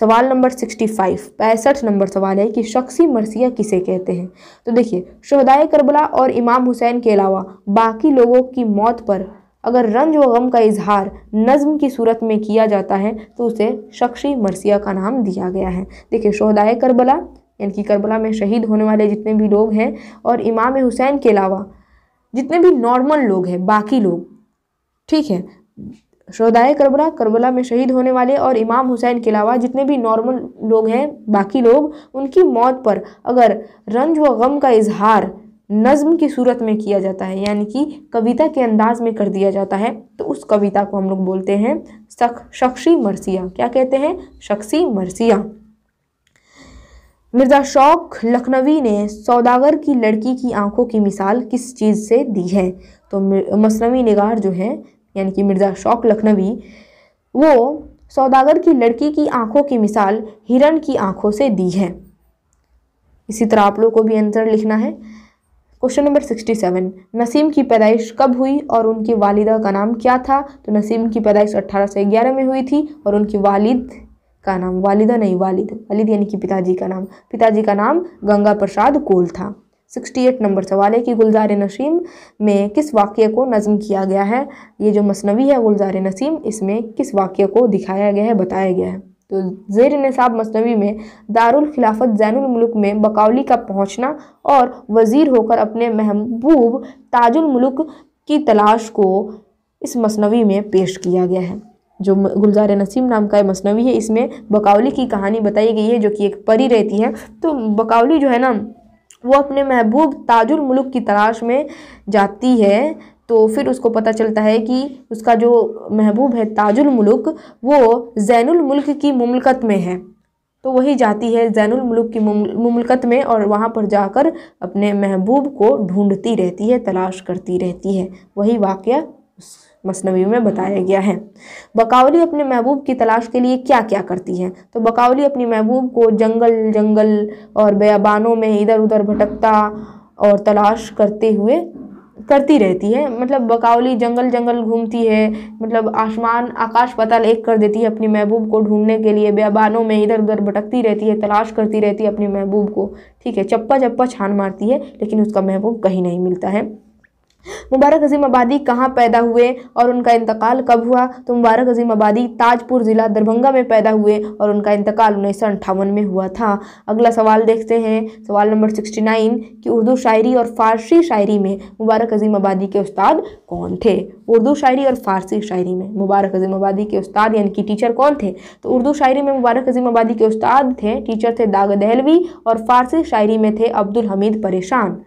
सवाल नंबर सिक्सटी फाइव पैंसठ नंबर सवाल है कि शख्सी मरसिया किसे कहते हैं तो देखिए शहदाय करबला और इमाम हुसैन के अलावा बाकी लोगों की मौत पर अगर रंज व गम का इजहार नज़म की सूरत में किया जाता है तो उसे शख्सी मरसिया का नाम दिया गया है देखिए शहदाय करबला यानी कि करबला में शहीद होने वाले जितने भी लोग हैं और इमाम हुसैन के अलावा जितने भी नॉर्मल लोग हैं बाकी लोग ठीक है शहदाय करबला करबला में शहीद होने वाले और इमाम हुसैन के अलावा जितने भी नॉर्मल लोग हैं बाकी लोग उनकी मौत पर अगर रंज व गम का इजहार नज़म की सूरत में किया जाता है यानी कि कविता के अंदाज़ में कर दिया जाता है तो उस कविता को हम लोग बोलते हैं शख शख्सी मरसिया क्या कहते हैं शख्सी मरसिया मिर्ज़ा शौक लखनवी ने सौदागर की लड़की की आंखों की मिसाल किस चीज़ से दी है तो मसनवी निगार जो है यानी कि मिर्ज़ा शौक लखनवी वो सौदागर की लड़की की आंखों की मिसाल हिरण की आंखों से दी है इसी तरह आप लोग को भी आंसर लिखना है question number sixty seven Naseem की पैदाइश कब हुई और उनकी वालिदा का नाम क्या था तो नसीम की पैदाइश अट्ठारह सौ ग्यारह में हुई थी और उनकी वालिद का नाम वालिदा नहीं वालिद वालिद यानी कि पिताजी का नाम पिताजी का नाम गंगा प्रसाद कोल था सिक्सटी एट नंबर सवाल है कि गुलजार नसीम में किस वाक्य को नज़म किया गया है ये जो मसनवी है गुलजार नसीम इसमें किस वाक्य को दिखाया गया है बताया गया है तो जेर नसाब मसनवी में दारुल खिलाफत जैनुल मुल्क में बकावली का पहुंचना और वज़ीर होकर अपने महबूब ताजुल मुल्क की तलाश को इस मसनवी में पेश किया गया है जो गुलजार नसीम नाम का मसनवी है इसमें बकावली की कहानी बताई गई है जो कि एक परी रहती है तो बकावली जो है ना वो अपने महबूब ताजुल मुल्क की तलाश में जाती है तो फिर उसको पता चलता है कि उसका जो महबूब है ताजुल मुल्क वो जैनुल मुल्क की ममलकत में है तो वही जाती है जैनुल मुल्क की ममलकत में और वहाँ पर जाकर अपने महबूब को ढूंढती रहती है तलाश करती रहती है वही वाक़ उस मसनवी में बताया गया है बकावली अपने महबूब की तलाश के लिए क्या क्या करती है तो बकावली अपनी महबूब को जंगल जंगल और बयाबानों में इधर उधर भटकता और तलाश करते हुए करती रहती है मतलब बकावली जंगल जंगल घूमती है मतलब आसमान आकाश पताल एक कर देती है अपनी महबूब को ढूंढने के लिए बेबानों में इधर उधर भटकती रहती है तलाश करती रहती है अपनी महबूब को ठीक है चप्पा चप्पा छान मारती है लेकिन उसका महबूब कहीं नहीं मिलता है मुबारक अजीम आबादी कहाँ पैदा हुए और उनका इंतकाल कब हुआ तो मुबारक अजीम आबादी ताजपुर ज़िला दरभंगा में पैदा हुए और उनका इंतकाल उन्नीस सौ अंठावन में हुआ था अगला सवाल देखते हैं सवाल नंबर सिक्सटी नाइन कि उर्दू शायरी और फारसी शायरी में मुबारक अजीम आबादी के उस्ताद कौन थे उर्दू शायरी और फारसी शायरी में मुबारक अजीम आबादी के उस्ताद यानी कि टीचर कौन थे तो उर्दू शायरी में मुबारक अजीम आबादी के उस्ताद थे टीचर थे दाग दहलवी और फारसी शायरी में थे अब्दुल हमीद परेशान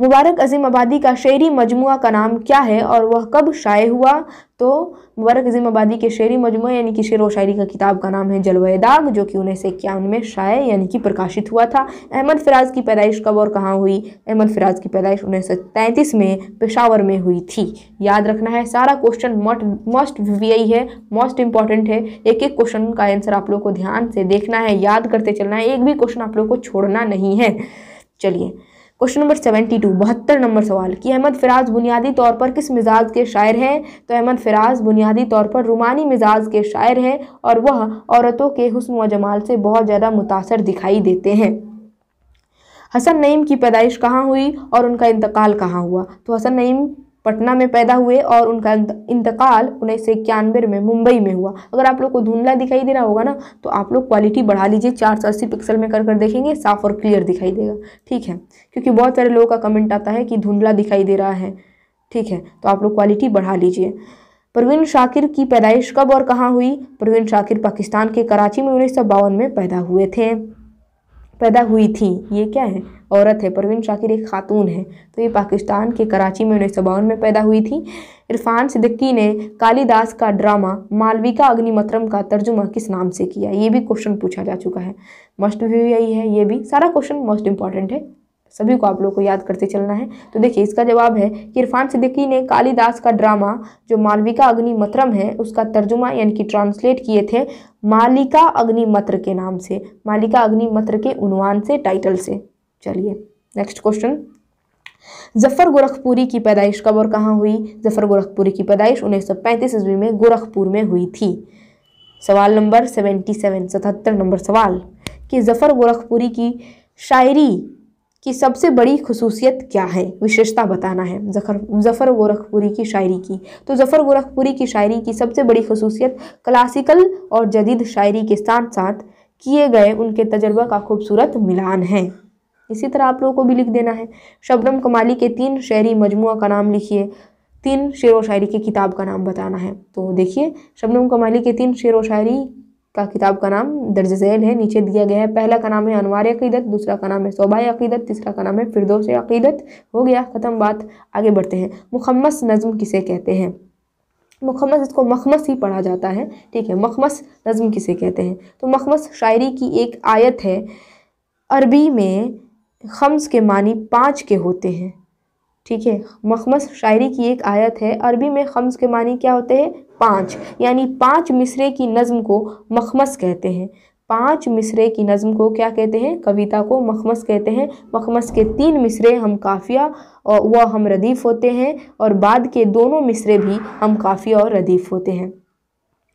मुबारक अजीम आबादी का शेरी मजमू का नाम क्या है और वह कब शाये हुआ तो मुबारक अजीम आबादी के शेरी मजमू यानी कि शेर व शायरी का किताब का नाम है जलवे दाग जो कि उन्नीस सौ इक्यानवे में शाये यानी कि प्रकाशित हुआ था अहमद फ़िराज़ की पैदाइश कब और कहाँ हुई अहमद फ़िराज़ की पैदाइश उन्नीस सौ तैंतीस में पेशावर में हुई थी याद रखना है सारा क्वेश्चन मोस्ट वी है मोस्ट इम्पॉर्टेंट है एक एक क्वेश्चन का आंसर आप लोग को ध्यान से देखना है याद करते चलना है एक भी क्वेश्चन आप लोग को छोड़ना नहीं है चलिए क्वेश्चन नंबर सेवेंटी टू बहत्तर नंबर सवाल कि अहमद फ़िराज़ बुनियादी तौर पर किस मिजाज के शायर हैं तो अहमद फ़िराज़ बुनियादी तौर पर रूमानी मिजाज के शायर हैं और वह औरतों के हसन व जमाल से बहुत ज़्यादा मुतासर दिखाई देते हैं हसन नईम की पैदाइश कहाँ हुई और उनका इंतकाल कहाँ हुआ तो हसन नईम पटना में पैदा हुए और उनका इंतकाल उन्नीस सौ इक्यानवे में मुंबई में हुआ अगर आप लोग को धुंधला दिखाई दे रहा होगा ना तो आप लोग क्वालिटी बढ़ा लीजिए चार सौ अस्सी पिक्सल में कर कर देखेंगे साफ और क्लियर दिखाई देगा ठीक है क्योंकि बहुत सारे लोगों का कमेंट आता है कि धुंधला दिखाई दे रहा है ठीक है तो आप लोग क्वालिटी बढ़ा लीजिए परवीन शाकिर की पैदाइश कब और कहाँ हुई परवीन शाकिर पाकिस्तान के कराची में उन्नीस में पैदा हुए थे पैदा हुई थी ये क्या है औरत है परवीन शाकिर एक खातून है तो ये पाकिस्तान के कराची में उन्नीस सौ बावन में पैदा हुई थी इरफान सिद्दीकी ने कालीदास का ड्रामा मालविका अग्निमत्रम का तर्जुमा किस नाम से किया ये भी क्वेश्चन पूछा जा चुका है मस्ट भी यही है ये भी सारा क्वेश्चन मोस्ट इंपॉर्टेंट है सभी को आप लोग को याद करते चलना है तो देखिए इसका जवाब है कि इरफान सिद्दीकी ने कालीदास का ड्रामा जो मालविका अग्निमत्रम है उसका तर्जुमा यानी कि ट्रांसलेट किए थे मालिका अग्निमत्र के नाम से मालिका अग्निमत्र के उनवान से टाइटल से चलिए नेक्स्ट क्वेश्चन जफर गोरखपुरी की पैदाइश कब और कहाँ हुई जफर गोरखपुरी की पैदाइश उन्नीस सौ पैंतीस ईस्वी में गोरखपुर में हुई थी सवाल नंबर सेवेंटी सेवन सतहत्तर नंबर सवाल कि जफर गोरखपुरी की शायरी कि सबसे बड़ी खसूसियत क्या है विशेषता बताना है जफर जफ़र गोरखपुरी की शायरी की तो जफ़र गोरखपुरी की शायरी की सबसे बड़ी खसूसियत क्लासिकल और जदीद शायरी के साथ साथ किए गए उनके तजर्बा का खूबसूरत मिलान है इसी तरह आप लोगों को भी लिख देना है शबनम कमाली के तीन शायरी मजमू का नाम लिखिए तीन शेर व शायरी की किताब का नाम बताना है तो देखिए शबनम कमाली के तीन शेर व शायरी का किताब का नाम दर्ज झैल है नीचे दिया गया है पहला का नाम है अनवार अकीदत दूसरा का नाम है शोबा अकीदत तीसरा का नाम है फिरदोस अकीदत हो गया ख़त्म बात आगे बढ़ते हैं मुखमस नज़म किसे कहते हैं मखमस इसको मखमस ही पढ़ा जाता है ठीक है मखमस नज़म किसे कहते हैं तो मखमस शायरी की एक आयत है अरबी में खम्स के मानी पाँच के होते हैं ठीक है मखमस शायरी की एक आयत है अरबी में खम्स के मानी क्या होते हैं पाँच यानी पाँच मिसरे की नज़म को मखमस कहते हैं पाँच मिसरे की नज़म को क्या कहते हैं कविता को मखमस कहते हैं मखमस के तीन मिसरे हम काफ़िया और वह हम रदीफ़ होते हैं और बाद के दोनों मिसरे भी हम काफ़िया और रदीफ़ होते हैं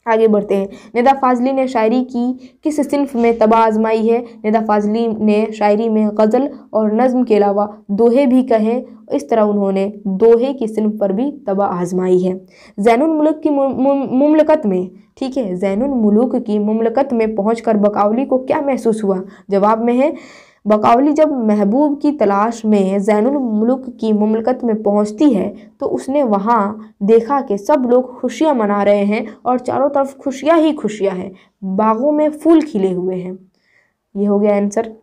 आगे बढ़ते हैं नदा फाजली ने शायरी की किस सिंफ में तबाह आजमाई है नेदा फाजली ने शायरी में गज़ल और नज़म के अलावा दोहे भी कहे इस तरह उन्होंने दोहे की सिंफ पर भी तबाह आजमाई है जैन मुल्क की ममलकत में ठीक है जैन मुल्क की ममलकत में पहुँच कर बकावली को क्या महसूस हुआ जवाब में है बकावली जब महबूब की तलाश में जैनुल मुल्क की ममलकत में पहुंचती है तो उसने वहां देखा कि सब लोग खुशियां मना रहे हैं और चारों तरफ खुशियां ही खुशियां हैं बागों में फूल खिले हुए हैं ये हो गया आंसर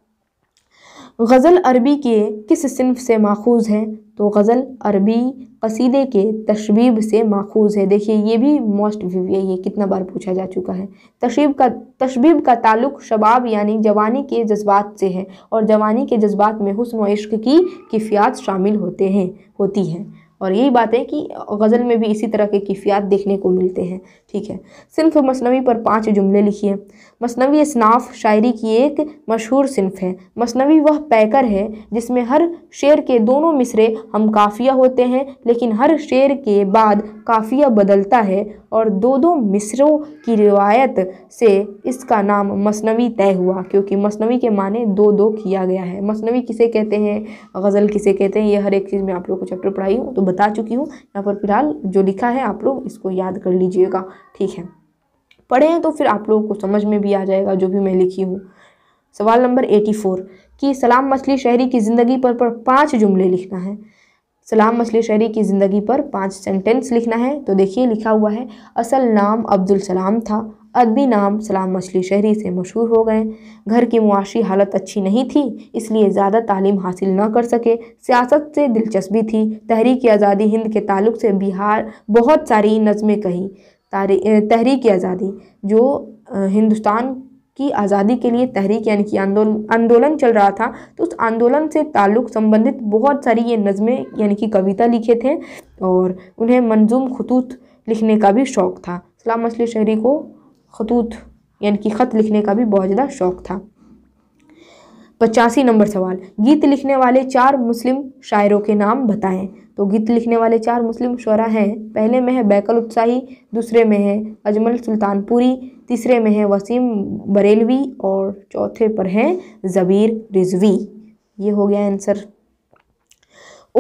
गज़ल अरबी के किस सिनफ से माखूज़ है तो गज़ल अरबी कसीदे के तशबीब से माखूज़ है देखिए ये भी मोस्ट व्यू है ये कितना बार पूछा जा चुका है तशीब का तशबीब का ताल्लुक शबाब यानी जवानी के जज्बात से है और जवानी के जज्बात में हसन व इश्क की किफ़ियात शामिल होते हैं होती हैं और यही बात है कि गज़ल में भी इसी तरह के किफ़ियात देखने को मिलते हैं ठीक है सिर्फ मसनवी पर पाँच जुमले लिखिए मसनवी इसनाफ शायरी की एक मशहूर सिनफ है मसनवी वह पैकर है जिसमें हर शेर के दोनों मिसरे हम काफ़िया होते हैं लेकिन हर शेर के बाद काफ़िया बदलता है और दो दो मिसरों की रिवायत से इसका नाम मसनवी तय हुआ क्योंकि मसनवी के माने दो दो किया गया है मसनवी किसे कहते हैं गज़ल किसे कहते हैं ये हर एक चीज़ में आप लोग को चैप्टर पढ़ाई हूँ तो बता चुकी हूँ यहाँ पर फिलहाल जो लिखा है आप लोग इसको याद कर लीजिएगा ठीक है पढ़ें तो फिर आप लोगों को समझ में भी आ जाएगा जो भी मैं लिखी हूँ सवाल नंबर एटी फोर कि सलाम मछली शहरी की ज़िंदगी पर, पर पाँच जुमले लिखना है सलाम मछली शहरी की ज़िंदगी पर पाँच सेंटेंस लिखना है तो देखिए लिखा हुआ है असल नाम अब्दुल सलाम था अदबी नाम सलाम मछली शहरी से मशहूर हो गए घर की मुआशी हालत अच्छी नहीं थी इसलिए ज़्यादा तालीम हासिल न कर सके सियासत से दिलचस्पी थी तहरीक आज़ादी हिंद के ताल्लुक से बिहार बहुत सारी नज़में कही तहरीक आज़ादी जो हिंदुस्तान की आज़ादी के लिए तहरीक यानी कि आंदोलन आंदोलन चल रहा था तो उस आंदोलन से ताल्लुक़ संबंधित बहुत सारी ये नज़में यानी कि कविता लिखे थे और उन्हें मंजूम खतूत लिखने का भी शौक़ था सलाम असली शहरी को खतूत यानी कि ख़त लिखने का भी बहुत ज़्यादा शौक़ था पचासी नंबर सवाल गीत लिखने वाले चार मुस्लिम शायरों के नाम बताएं तो गीत लिखने वाले चार मुस्लिम शरा हैं पहले में है बैकल उत्साही दूसरे में है अजमल सुल्तानपुरी तीसरे में है वसीम बरेलवी और चौथे पर हैं ज़बीर रिजवी ये हो गया आंसर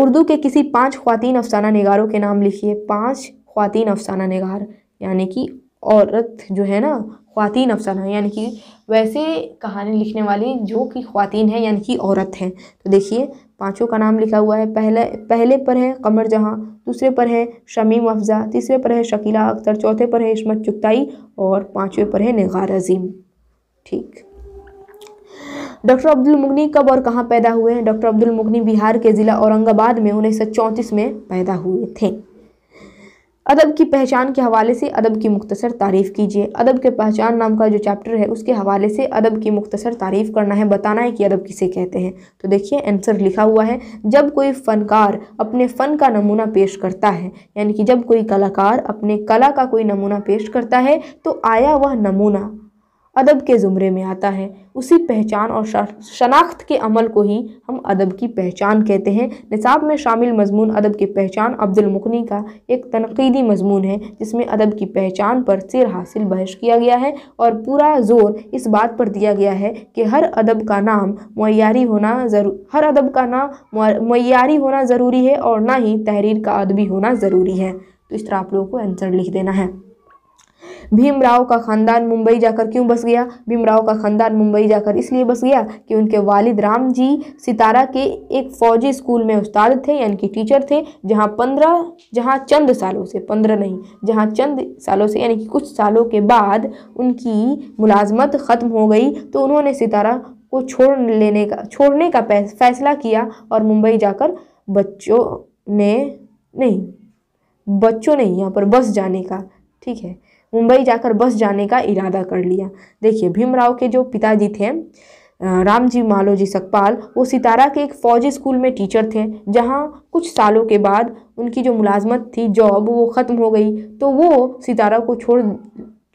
उर्दू के किसी पांच खातिन अफसाना नगारों के नाम लिखिए पांच खातिन अफसाना नगार यानी कि औरत जो है ना खातिन अफसाना है यानी कि वैसे कहानी लिखने वाली जो कि ख़वातीन है यानी कि औरत हैं तो देखिए पांचों का नाम लिखा हुआ है पहले पहले पर है कमर जहाँ दूसरे पर है शमीम अफजा तीसरे पर है शकीला अख्तर चौथे पर है इसमत चुगताई और पाँचवें पर है निगार अजीम ठीक डॉक्टर अब्दुल मुगनी कब और कहाँ पैदा हुए हैं डॉक्टर अब्दुल मुगनी बिहार के ज़िला औरंगाबाद में उन्नीस में पैदा हुए थे अदब की पहचान के हवाले से अदब की मुख्तसर तारीफ़ कीजिए अदब के पहचान नाम का जो चैप्टर है उसके हवाले से अदब की मुख्तसर तारीफ़ करना है बताना है कि अदब किसे कहते हैं तो देखिए आंसर लिखा हुआ है जब कोई फ़नकार अपने फ़न का नमूना पेश करता है यानी कि जब कोई कलाकार अपने कला का कोई नमूना पेश करता है तो आया वह नमूना अदब के ज़ुमरे में आता है उसी पहचान और शनाख्त के अमल को ही हम अदब की पहचान कहते हैं निसाब में शामिल मजमून अदब की पहचान अब्दुलमकनी का एक तनकीदी मजमून है जिसमें अदब की पहचान पर सिर हासिल बहश किया गया है और पूरा जोर इस बात पर दिया गया है कि हर अदब का नाम मैारी होना ज़रूर हर अदब का नाम मैारी होना ज़रूरी है और ना ही तहरीर का अदबी होना ज़रूरी है तो इस तरह आप लोगों को आंसर लिख देना है भीमराव का ख़ानदान मुंबई जाकर क्यों बस गया भीमराव का ख़ानदान मुंबई जाकर इसलिए बस गया कि उनके वालिद राम जी सितारा के एक फ़ौजी स्कूल में उस्ताद थे यानी कि टीचर थे जहाँ पंद्रह जहाँ चंद सालों से पंद्रह नहीं जहाँ चंद सालों से यानी कि कुछ सालों के बाद उनकी मुलाजमत ख़त्म हो गई तो उन्होंने सितारा को छोड़ लेने का छोड़ने का फैसला किया और मुंबई जाकर बच्चों ने नहीं बच्चों ने यहाँ पर बस जाने का ठीक है मुंबई जाकर बस जाने का इरादा कर लिया देखिए भीमराव के जो पिताजी थे रामजी मालोजी सकपाल वो सितारा के एक फौजी स्कूल में टीचर थे जहाँ कुछ सालों के बाद उनकी जो मुलाजमत थी जॉब वो ख़त्म हो गई तो वो सितारा को छोड़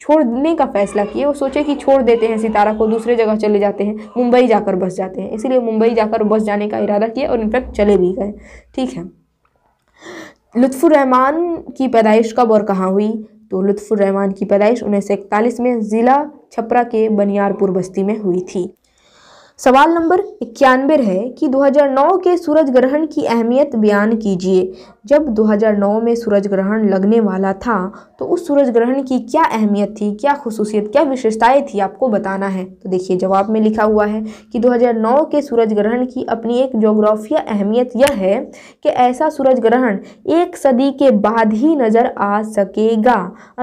छोड़ने का फैसला किए वो सोचे कि छोड़ देते हैं सितारा को दूसरे जगह चले जाते हैं मुंबई जाकर बस जाते हैं इसीलिए मुंबई जाकर बस जाने का इरादा किया और इनफैक्ट चले भी गए ठीक है लुत्फुररहमान की पैदाइश कब और कहाँ हुई तो लुत्फ़ुर रहमान की पैदाइश उन्नीस में ज़िला छपरा के बनियारपुर बस्ती में हुई थी सवाल नंबर इक्यानवे है कि 2009 के सूरज ग्रहण की अहमियत बयान कीजिए जब 2009 में सूरज ग्रहण लगने वाला था तो उस सूरज ग्रहण की क्या अहमियत थी क्या खसूसियत क्या विशेषताएं थी आपको बताना है तो देखिए जवाब में लिखा हुआ है कि 2009 के सूरज ग्रहण की अपनी एक जोग्राफिया अहमियत यह है कि ऐसा सूरज ग्रहण एक सदी के बाद ही नज़र आ सकेगा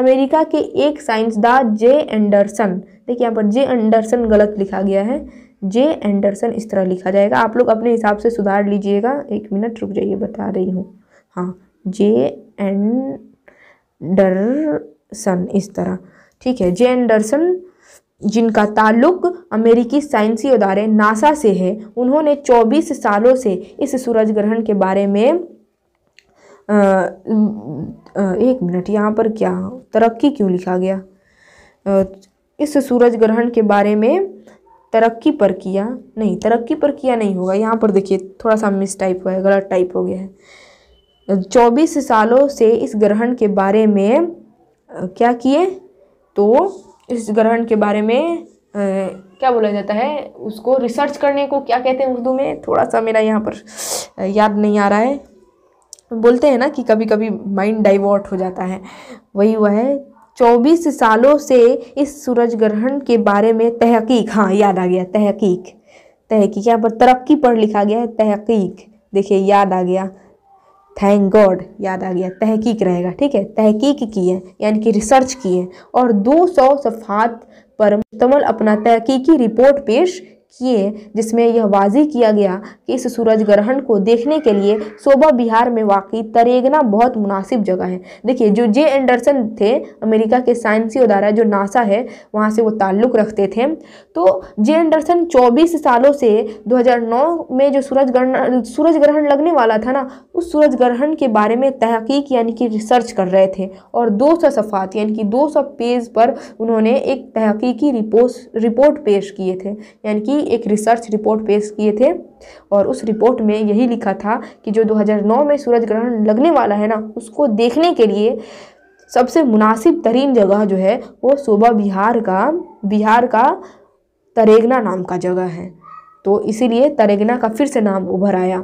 अमेरिका के एक साइंसदान जे एंडरसन देखिए यहाँ पर जे एंडरसन गलत लिखा गया है जे एंडरसन इस तरह लिखा जाएगा आप लोग अपने हिसाब से सुधार लीजिएगा एक मिनट रुक जाइए बता रही हूँ हाँ जे एंडरसन इस तरह ठीक है जे एंडरसन जिनका ताल्लुक अमेरिकी साइंसी अदारे नासा से है उन्होंने 24 सालों से इस सूरज ग्रहण के बारे में आ, एक मिनट यहाँ पर क्या तरक्की क्यों लिखा गया इस सूरज ग्रहण के बारे में तरक्की पर किया नहीं तरक्की पर किया नहीं होगा यहाँ पर देखिए थोड़ा सा मिस टाइप हुआ है गलत टाइप हो गया है चौबीस सालों से इस ग्रहण के बारे में क्या किए तो इस ग्रहण के बारे में आ, क्या बोला जाता है उसको रिसर्च करने को क्या कहते हैं उर्दू में थोड़ा सा मेरा यहाँ पर याद नहीं आ रहा है बोलते हैं ना कि कभी कभी माइंड डाइवर्ट हो जाता है वही हुआ है चौबीस सालों से इस सूरज ग्रहण के बारे में तहकीक हाँ याद आ गया तहकीक तहकीक यहाँ पर तरक्की पर लिखा गया है तहकीक देखिए याद आ गया थैंक गॉड याद आ गया तहकीक रहेगा ठीक है तहकीक की है यानी कि रिसर्च की है और 200 सौ सफात पर मुश्तमल अपना तहकीकी रिपोर्ट पेश किए जिसमें यह वाजी किया गया कि इस सूरज ग्रहण को देखने के लिए शोभा बिहार में वाकई तरेगना बहुत मुनासिब जगह है देखिए जो जे एंडरसन थे अमेरिका के साइंसी अदारा जो नासा है वहाँ से वो ताल्लुक़ रखते थे तो जे एंडरसन 24 सालों से 2009 में जो सूरज ग्रहण सूरज ग्रहण लगने वाला था ना उस सूरज ग्रहण के बारे में तहकीक यानी कि रिसर्च कर रहे थे और दो सफ़ात यानी कि दो पेज पर उन्होंने एक तहकीकी रिपोर्ट रिपोर्ट पेश किए थे यानी कि ही एक रिसर्च रिपोर्ट पेश किए थे और उस रिपोर्ट में यही लिखा था कि जो 2009 में सूरज ग्रहण लगने वाला है ना उसको देखने के लिए सबसे मुनासिब तरीन जगह जो है वो सूबा बिहार का बिहार का तरेगना नाम का जगह है तो इसीलिए तरेगना का फिर से नाम उभर आया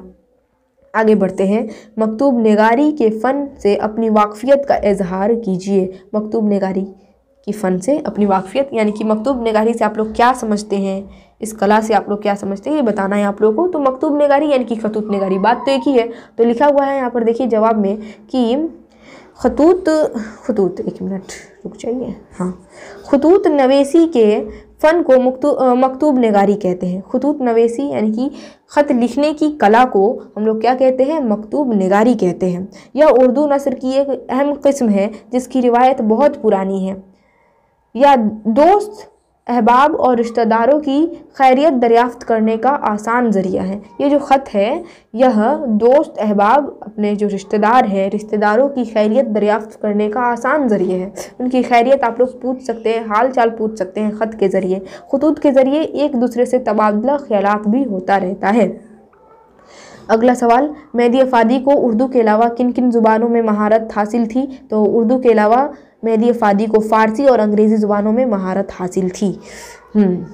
आगे बढ़ते हैं मकतूब नगारी के फ़न से अपनी वाकफ़ियत का इजहार कीजिए मकतूब नगारी की फ़न से अपनी वाकफ़ियत यानी कि मकतूब नगारी से आप लोग क्या समझते हैं इस कला से आप लोग क्या समझते हैं ये बताना है आप लोगों को तो मकतूब नगारी यानी कि खतूत नगारी बात तो एक ही है तो लिखा हुआ है यहाँ पर देखिए जवाब में कि खतूत खतूत एक मिनट रुक जाइए हाँ खतूत नवेसी के फ़न को मकतू मकतूब नगारी कहते हैं खतूत नवेसी यानी कि ख़त लिखने की कला को हम लोग क्या कहते हैं मकतूब नगारी कहते हैं यह उर्दू नसर की एक अहम किस्म है जिसकी रिवायत बहुत पुरानी है या दोस्त अहबाब और रिश्तेदारों की खैरियत दरियाफ़्त करने का आसान ज़रिया है ये जो ख़त है यह दोस्त अहबाब अपने जो रिश्तेदार हैं रिश्तेदारों की खैरियत दरियाफ़्त करने का आसान ज़रिए है उनकी खैरियत आप लोग पूछ सकते हैं हाल चाल पूछ सकते हैं ख़त के ज़रिए खतूत के ज़रिए एक दूसरे से तबादला ख्याल भी होता रहता है अगला सवाल मेहदी अफादी को उर्दू के अलावा किन किन ज़ुबानों में महारत हासिल थी तो उर्दू के अलावा मेहदी अफादी को फ़ारसी और अंग्रेज़ी ज़ुबानों में महारत हासिल थी हम्म।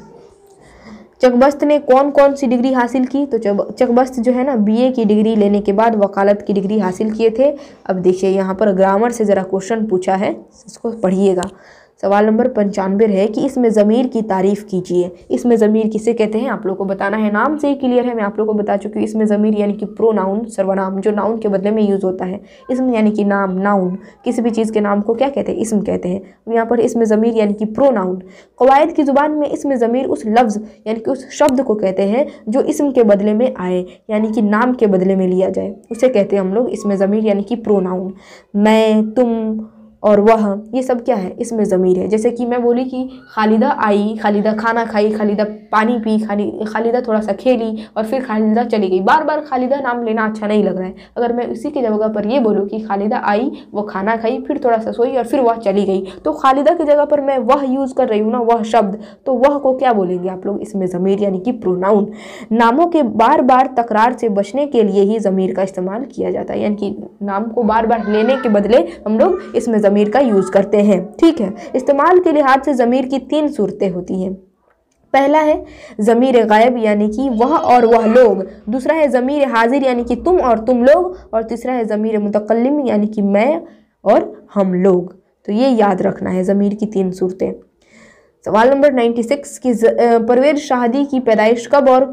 चकबस्त ने कौन कौन सी डिग्री हासिल की तो चकबस्त जो है ना बीए की डिग्री लेने के बाद वकालत की डिग्री हासिल किए थे अब देखिए यहाँ पर ग्रामर से ज़रा क्वेश्चन पूछा है इसको पढ़िएगा सवाल नंबर पंचानवे है कि इसमें ज़मीर की तारीफ़ कीजिए इसमें ज़मीर किसे कहते हैं आप लोग को बताना है नाम से ही क्लियर है मैं आप लोग को बता चुकी हूँ इसमें ज़मीर यानी कि प्रो नाउन सर्वनाम जो नाउन के बदले में यूज़ होता है इसमें यानी कि नाम नाउन किसी भी चीज़ के नाम को क्या कहते हैं इसम कहते हैं यहाँ पर इसमें ज़मीर यानी कि प्रो नाउन कवायद की ज़ुबान में इसमें ज़मीर उस लफ्ज़ यानी कि उस शब्द को कहते हैं जो इसम के बदले में आए यानी कि नाम के बदले में लिया जाए उसे कहते हैं हम लोग इसमें ज़मीर यानी कि प्रो नाउन मैं तुम और वह ये सब क्या है इसमें ज़मीर है जैसे कि मैं बोली कि खालिदा आई खालिदा खाना खाई खालिदा पानी पी खाली खालिदा थोड़ा सा खेली और फिर खालिदा चली गई बार बार खालिदा नाम लेना अच्छा नहीं लग रहा है अगर मैं उसी की जगह पर ये बोलूँ कि खालिदा आई वो खाना खाई फिर थोड़ा सा सोई और फिर वह चली गई तो खालिदा की जगह पर मैं वह यूज़ कर रही हूँ ना वह शब्द तो वह को क्या बोलेंगे आप लोग इसमें ज़मीर यानी कि प्रोनाउन नामों के बार बार तकरार से बचने के लिए ही ज़मीर का इस्तेमाल किया जाता है यानी कि नाम को बार बार लेने के बदले हम लोग इसमें ज़मीर का यूज़ करते हैं ठीक है इस्तेमाल के लिहाज से ज़मीर की तीन सूरतें होती हैं पहला है ज़मीर गायब यानी कि वह और वह लोग दूसरा है ज़मीर हाजिर यानी कि तुम और तुम लोग और तीसरा है ज़मीर मुतकलम यानी कि मैं और हम लोग तो ये याद रखना है ज़मीर की तीन सूरतें सवाल नंबर 96 की परवेज शाहदी की पैदाइश कब और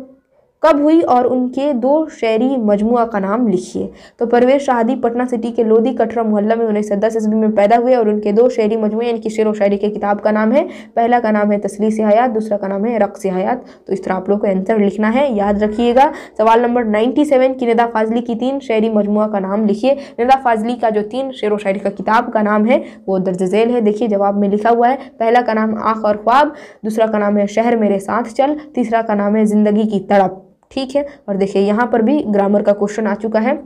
कब हुई और उनके दो शहरी मजमु का नाम लिखिए तो परवेज शाहदी पटना सिटी के लोधी कटरा मोहल्ला में उन्नीस सौ दस ईस्वी में पैदा हुए और उनके दो शहरी मजमु यानी कि शेर व शायरी की किताब का नाम है पहला का नाम है तसली से हयात दूसरा का नाम है रक्स हयात तो इस तरह आप लोग को आंसर लिखना है याद रखिएगा सवाल नंबर नाइन्टी सेवन की निदा फाजली की तीन शहरी मजमु का नाम लिखिए निदा फाजली का जो तीन शेर व शायरी का किताब का नाम है वो दर्ज झेल है देखिए जवाब में लिखा हुआ है पहला का नाम आँख और ख्वाब दूसरा का नाम है शहर मेरे साथ चल तीसरा का नाम है ज़िंदगी की तड़प ठीक है और देखिए यहाँ पर भी ग्रामर का क्वेश्चन आ चुका है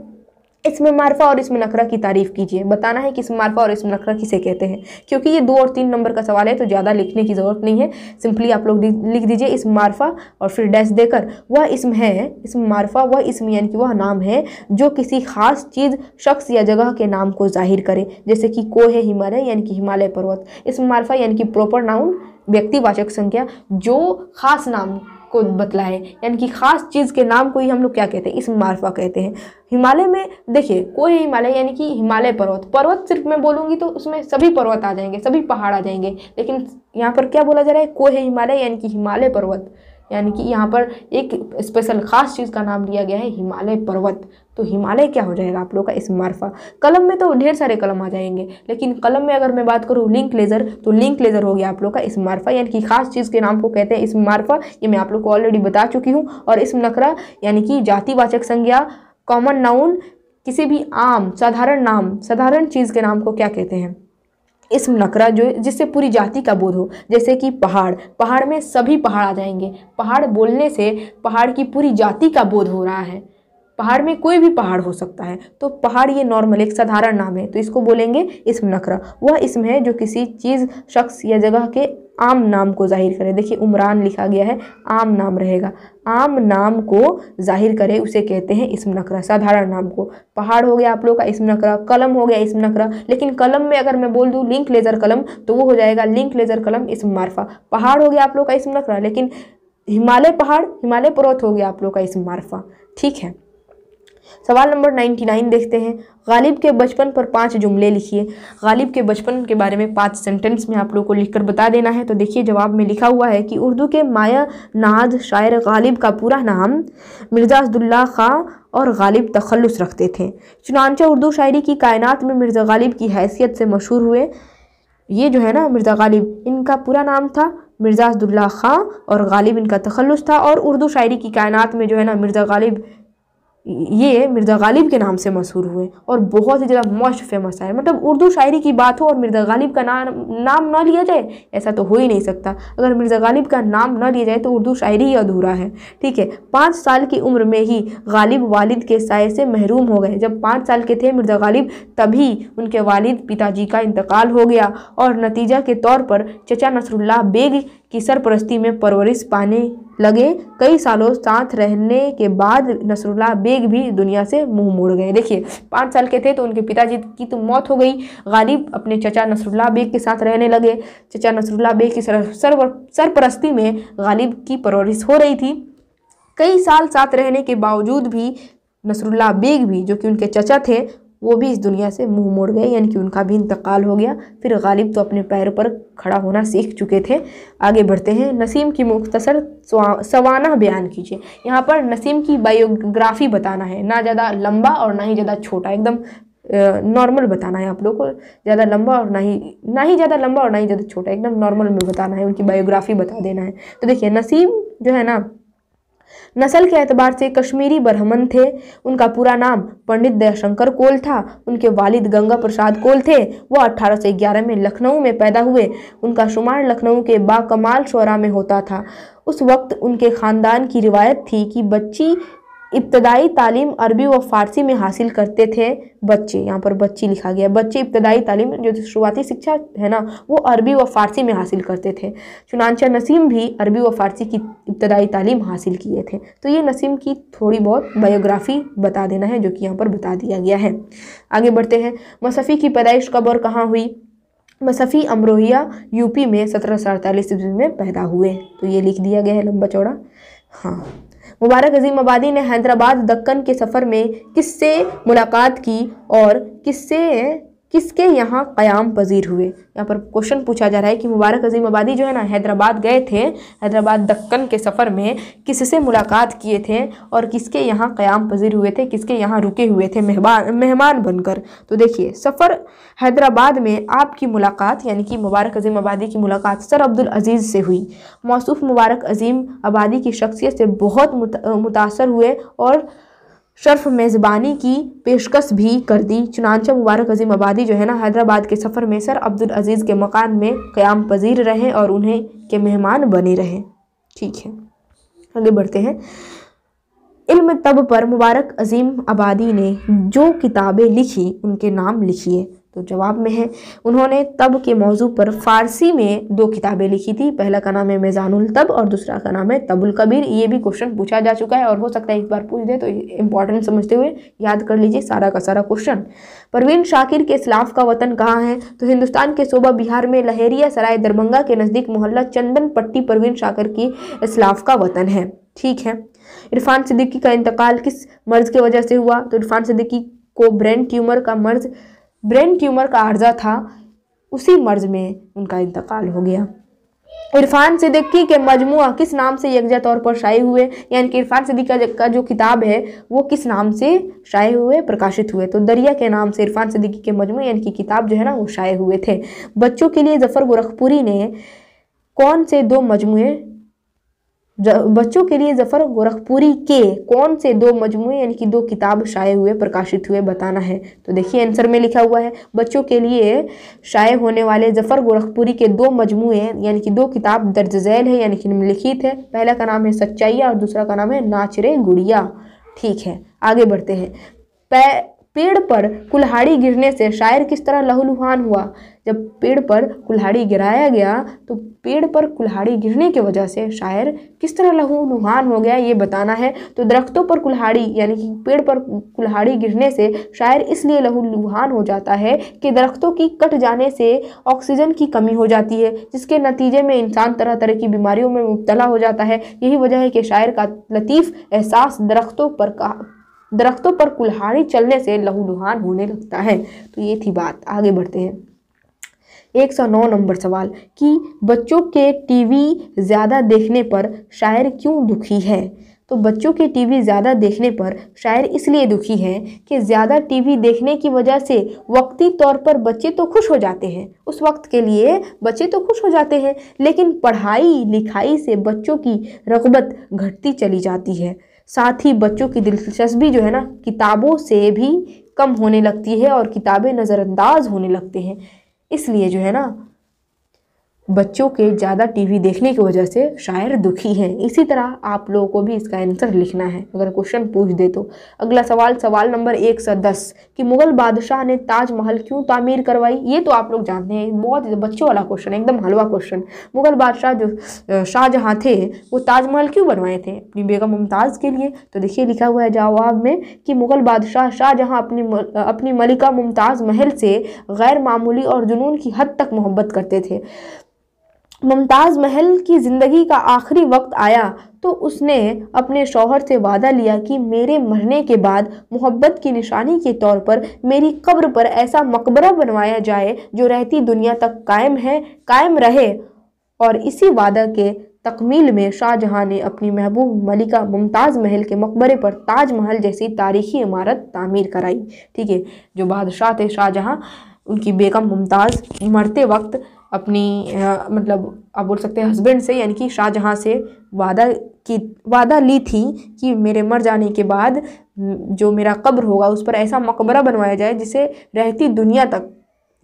इसमें मारफा और इसमें नखरा की तारीफ कीजिए बताना है कि इसमें मार्फा और इसमें नखरा किसे कहते हैं क्योंकि ये दो और तीन नंबर का सवाल है तो ज़्यादा लिखने की ज़रूरत नहीं है सिंपली आप लोग लिख दीजिए इस मारफा और फिर डैश देकर वह इसम है इसम मारफा वह इसम यानी कि वह नाम है जो किसी खास चीज़ शख्स या जगह के नाम को जाहिर करे जैसे कि को है हिमालय यानी कि हिमालय पर्वत इस मार्फा यानी कि प्रॉपर नाउन व्यक्तिवाचक संख्या जो खास नाम को बतलाएं यानी कि ख़ास चीज़ के नाम को ही हम लोग क्या कहते हैं इस मार्फा कहते हैं हिमालय में देखिए कोई हिमालय यानी कि हिमालय पर्वत पर्वत सिर्फ मैं बोलूँगी तो उसमें सभी पर्वत आ जाएंगे सभी पहाड़ आ जाएंगे लेकिन यहाँ पर क्या बोला जा रहा है कोहे हिमालय यानी कि हिमालय पर्वत यानी कि यहाँ पर एक स्पेशल ख़ास चीज़ का नाम लिया गया है हिमालय पर्वत तो हिमालय क्या हो जाएगा आप लोग का इस मार्फा कलम में तो ढेर सारे कलम आ जाएंगे लेकिन कलम में अगर मैं बात करूँ लिंक लेज़र तो लिंक लेज़र हो गया आप लोग का इस मार्फा यानी कि खास चीज़ के नाम को कहते हैं मार्फा ये मैं आप लोग को ऑलरेडी बता चुकी हूँ और इस नखरा यानी कि जातिवाचक संज्ञा कॉमन नाउन किसी भी आम साधारण नाम साधारण चीज़ के नाम को क्या कहते हैं इस नकरा जो जिससे पूरी जाति का बोध हो जैसे कि पहाड़ पहाड़ में सभी पहाड़ आ जाएंगे पहाड़ बोलने से पहाड़ की पूरी जाति का बोध हो रहा है पहाड़ में कोई भी पहाड़ हो सकता है तो पहाड़ ये नॉर्मल एक साधारण नाम है तो इसको बोलेंगे इसम नखरा वह इसम है जो किसी चीज़ शख्स या जगह के आम नाम को जाहिर करे देखिए उमरान लिखा गया है आम नाम रहेगा आम नाम को जाहिर करे उसे कहते हैं इसम नखरा साधारण नाम को पहाड़ हो गया आप लोग का इसम नखरा कलम हो गया इसम नखरा लेकिन कलम में अगर मैं बोल दूँ लिंक लेज़र कलम तो वो हो जाएगा लिंक लेज़र कलम इसम मार्फा पहाड़ हो गया आप लोग का इसम नखरा लेकिन हिमालय पहाड़ हिमालय पर्वत हो गया आप लोग का इसम मार्फा ठीक है सवाल नंबर नाइन्टी नाइन देखते हैं गालिब के बचपन पर पांच जुमले लिखिए गालिब के बचपन के बारे में पांच सेंटेंस में आप लोगों को लिखकर बता देना है तो देखिए जवाब में लिखा हुआ है कि उर्दू के माया नाज शायर गालिब का पूरा नाम मिर्ज़ा अब्दुल्ला खां और गालिब तखलस रखते थे चुनानचा उर्दू शायरी की कायनत में मिर्ज़ा गालिब की हैसियत से मशहूर हुए ये जो है ना मिर्ज़ा गालिब इनका पूरा नाम था मिर्ज़ा अब्दुल्ला खां और गालिब इनका तखलस था और उर्दू शायरी की कायनात में जो है ना मिर्ज़ा गालिब ये मिर्ज़ा गालिब के नाम से मशहूर हुए और बहुत ही ज़्यादा मोस्ट फेमस शायर मतलब उर्दू शायरी की बात हो और मिर्ज़ा गालिब का नाम नाम ना लिया जाए ऐसा तो हो ही नहीं सकता अगर मिर्ज़ा गालिब का नाम ना लिया जाए तो उर्दू शायरी ही अधूरा है ठीक है पाँच साल की उम्र में ही गालिब वालिद के साय से महरूम हो गए जब पाँच साल के थे मिर्ज़ा गालिब तभी उनके वालिद पिताजी का इंतकाल हो गया और नतीजा के तौर पर चचा नसरुल्ला बेग की सरपरस्ती में परवरिश पाने लगे कई सालों साथ रहने के बाद नसरुल्ला बेग भी दुनिया से मुंह मोड़ गए देखिए पाँच साल के थे तो उनके पिताजी की तो मौत हो गई गालिब अपने चचा नसरुल्ला बेग के साथ रहने लगे चचा नसरुल्ला बेग की सर, सर सरपरस्ती में गालिब की परवरिश हो रही थी कई साल साथ रहने के बावजूद भी नसरुल्ला बेग भी जो कि उनके चचा थे वो भी इस दुनिया से मुंह मोड़ गए यानी कि उनका भी इंतकाल हो गया फिर गालिब तो अपने पैर पर खड़ा होना सीख चुके थे आगे बढ़ते हैं नसीम की मुख्तसर सवाना बयान कीजिए यहाँ पर नसीम की बायोग्राफी बताना है ना ज़्यादा लंबा और ना ही ज़्यादा छोटा एकदम नॉर्मल बताना है आप लोग को ज़्यादा लंबा और ना ही ना ही ज़्यादा लंबा और ना ही ज़्यादा छोटा एकदम नॉर्मल में बताना है उनकी बायोग्राफी बता देना है तो देखिए नसीम जो है ना नस्ल के एतबार से कश्मीरी ब्रह्मन थे उनका पूरा नाम पंडित दयाशंकर कोल था उनके वालिद गंगा प्रसाद कोल थे वह 1811 में लखनऊ में पैदा हुए उनका शुमार लखनऊ के बाकमाल शोरा में होता था उस वक्त उनके ख़ानदान की रिवायत थी कि बच्ची इब्तदाई तालीम अरबी व फ़ारसी में हासिल करते थे बच्चे यहाँ पर बच्ची लिखा गया बच्चे इब्तदाई तालीम जो शुरुआती शिक्षा है ना वो अरबी व फ़ारसी में हासिल करते थे चुनानचा नसीम भी अरबी व फ़ारसी की इब्तदाई तालीम हासिल किए थे तो ये नसीम की थोड़ी बहुत बायोग्राफ़ी बता देना है जो कि यहाँ पर बता दिया गया है आगे बढ़ते हैं मसफ़ी की पैदाइश कब और कहाँ हुई मसफ़ी अमरोहिया यूपी में सत्रह सौ अड़तालीस ईस्वी में पैदा हुए तो ये लिख दिया गया है लंबा चौड़ा हाँ मुबारक अजीम आबादी ने हैदराबाद दक्कन के सफ़र में किससे मुलाकात की और किससे किसके यहाँ क़्याम पजीर हुए यहाँ पर क्वेश्चन पूछा जा रहा है कि मुबारक अजीम आबादी जो है ना हैदराबाद गए थे हैदराबाद दक्कन के सफ़र में किससे मुलाकात किए थे और किसके यहाँ क़्याम पजीर हुए थे किसके यहाँ रुके हुए थे मेहमान मेहमान बनकर तो देखिए सफ़र हैदराबाद में आपकी मुलाकात यानी कि मुबारक अजीम आबादी की मुलाकात सर अब्दुल अजीज़ से हुई मौसू मुबारक अजीम आबादी की शख्सियत से बहुत मुतासर हुए और शर्फ मेज़बानी की पेशकश भी कर दी चुनानचा मुबारक अजीम आबादी जो है ना हैदराबाद के सफ़र में सर अब्दुल अज़ीज़ के मकान में क़्याम पजीर रहें और उन्हें के मेहमान बने रहें ठीक है आगे बढ़ते हैं इल्म तब पर मुबारक अजीम आबादी ने जो किताबें लिखी उनके नाम लिखिए तो जवाब में है उन्होंने तब के मौजू पर फारसी में दो किताबें लिखी थी पहला का नाम है मैजानुल तब और दूसरा का नाम है तबुल कबीर ये भी क्वेश्चन पूछा जा चुका है और हो सकता है एक बार पूछ दे तो इंपॉर्टेंट समझते हुए याद कर लीजिए सारा का सारा क्वेश्चन परवीन शाकिर के इस्लाफ का वतन कहाँ है तो हिंदुस्तान के सूबा बिहार में लहेरिया सराय दरभंगा के नज़दीक मोहल्ला चंदन पट्टी परवीन शाकिर की इस्लाफ का वतन है ठीक है इरफान सिद्दीकी का इंतकाल किस मर्ज़ की वजह से हुआ तो इरफान सिद्दीकी को ब्रेन ट्यूमर का मर्ज़ ब्रेन ट्यूमर का अर्जा था उसी मर्ज में उनका इंतकाल हो गया इरफान सिद्दीकी के मजमू किस नाम से यकजा तौर पर शाये हुए यानी कि इरफान सिद्दीकी का जो किताब है वो किस नाम से शाये हुए प्रकाशित हुए तो दरिया के नाम से इरफान सिद्दीकी के मजमू यानी कि किताब जो है ना वो शाये हुए थे बच्चों के लिए जफ़र गोरखपुरी ने कौन से दो मजमू बच्चों के लिए जफर गोरखपुरी के कौन से दो मजमू यानी कि दो किताब शाये हुए प्रकाशित हुए बताना है तो देखिए आंसर में लिखा हुआ है बच्चों के लिए शाये होने वाले जफर गोरखपुरी के दो मजमू यानी कि दो किताब दर्ज झैल है यानी कि निम्नलिखित है पहला का नाम है सच्चाइया और दूसरा का नाम है नाचरे गुड़िया ठीक है आगे बढ़ते हैं पेड़ पर कुल्हाड़ी गिरने से शायर किस तरह लहूलुहान हुआ जब पेड़ पर कुल्हाड़ी गिराया गया तो पेड़ पर कुल्हाड़ी गिरने की वजह से शायर किस तरह लहू लुहान हो गया ये बताना है तो दरख्तों पर कुल्हाड़ी यानी कि पेड़ पर कुल्हाड़ी गिरने से शायर इसलिए लहू लुहान हो जाता है कि दरख्तों की कट जाने से ऑक्सीजन की कमी हो जाती है जिसके नतीजे में इंसान तरह तरह की बीमारियों में मुबतला हो जाता है यही वजह है कि शायर का लतीफ़ एहसास दरख्तों पर का दरख्तों पर कुल्हाड़ी चलने से लुहान होने लगता है तो ये थी बात आगे बढ़ते हैं एक सौ नौ नंबर सवाल कि बच्चों के टीवी ज़्यादा देखने पर शायर क्यों दुखी है तो बच्चों के टीवी ज़्यादा देखने पर शायर इसलिए दुखी है कि ज़्यादा टीवी देखने की वजह से वक्ती तौर पर बच्चे तो खुश हो जाते हैं उस वक्त के लिए बच्चे तो खुश हो जाते हैं लेकिन पढ़ाई लिखाई से बच्चों की रगबत घटती चली जाती है साथ ही बच्चों की दिलचस्पी जो है ना किताबों से भी कम होने लगती है और किताबें नज़रअंदाज होने लगते हैं इसलिए जो है ना बच्चों के ज़्यादा टीवी देखने की वजह से शायर दुखी हैं इसी तरह आप लोगों को भी इसका आंसर लिखना है अगर क्वेश्चन पूछ दे तो अगला सवाल सवाल नंबर एक सौ दस कि मुगल बादशाह ने ताजमहल क्यों तामीर करवाई ये तो आप लोग जानते हैं बहुत बच्चों वाला क्वेश्चन है एकदम हलवा क्वेश्चन मुगल बादशाह जो शाहजहाँ थे वो ताजमहल क्यों बनवाए थे अपनी बेगम मुमताज़ के लिए तो देखिए लिखा हुआ है जवाब में कि मुगल बादशाह शाहजहाँ अपनी अपनी मलिका मुमताज़ महल से गैर मामूली और जुनून की हद तक मोहब्बत करते थे मुमताज़ महल की ज़िंदगी का आखिरी वक्त आया तो उसने अपने शौहर से वादा लिया कि मेरे मरने के बाद मोहब्बत की निशानी के तौर पर मेरी कब्र पर ऐसा मकबरा बनवाया जाए जो रहती दुनिया तक कायम है कायम रहे और इसी वादा के तकमील में शाहजहां ने अपनी महबूब मलिका मुमताज़ महल के मकबरे पर ताजमहल जैसी तारीखी इमारत तामीर कराई ठीक है जो बादशाह थे शाहजहाँ उनकी बेगम मुमताज़ मरते वक्त अपनी आ, मतलब आप बोल सकते हैं हस्बैंड से यानी कि शाहजहाँ से वादा की वादा ली थी कि मेरे मर जाने के बाद जो मेरा कब्र होगा उस पर ऐसा मकबरा बनवाया जाए जिसे रहती दुनिया तक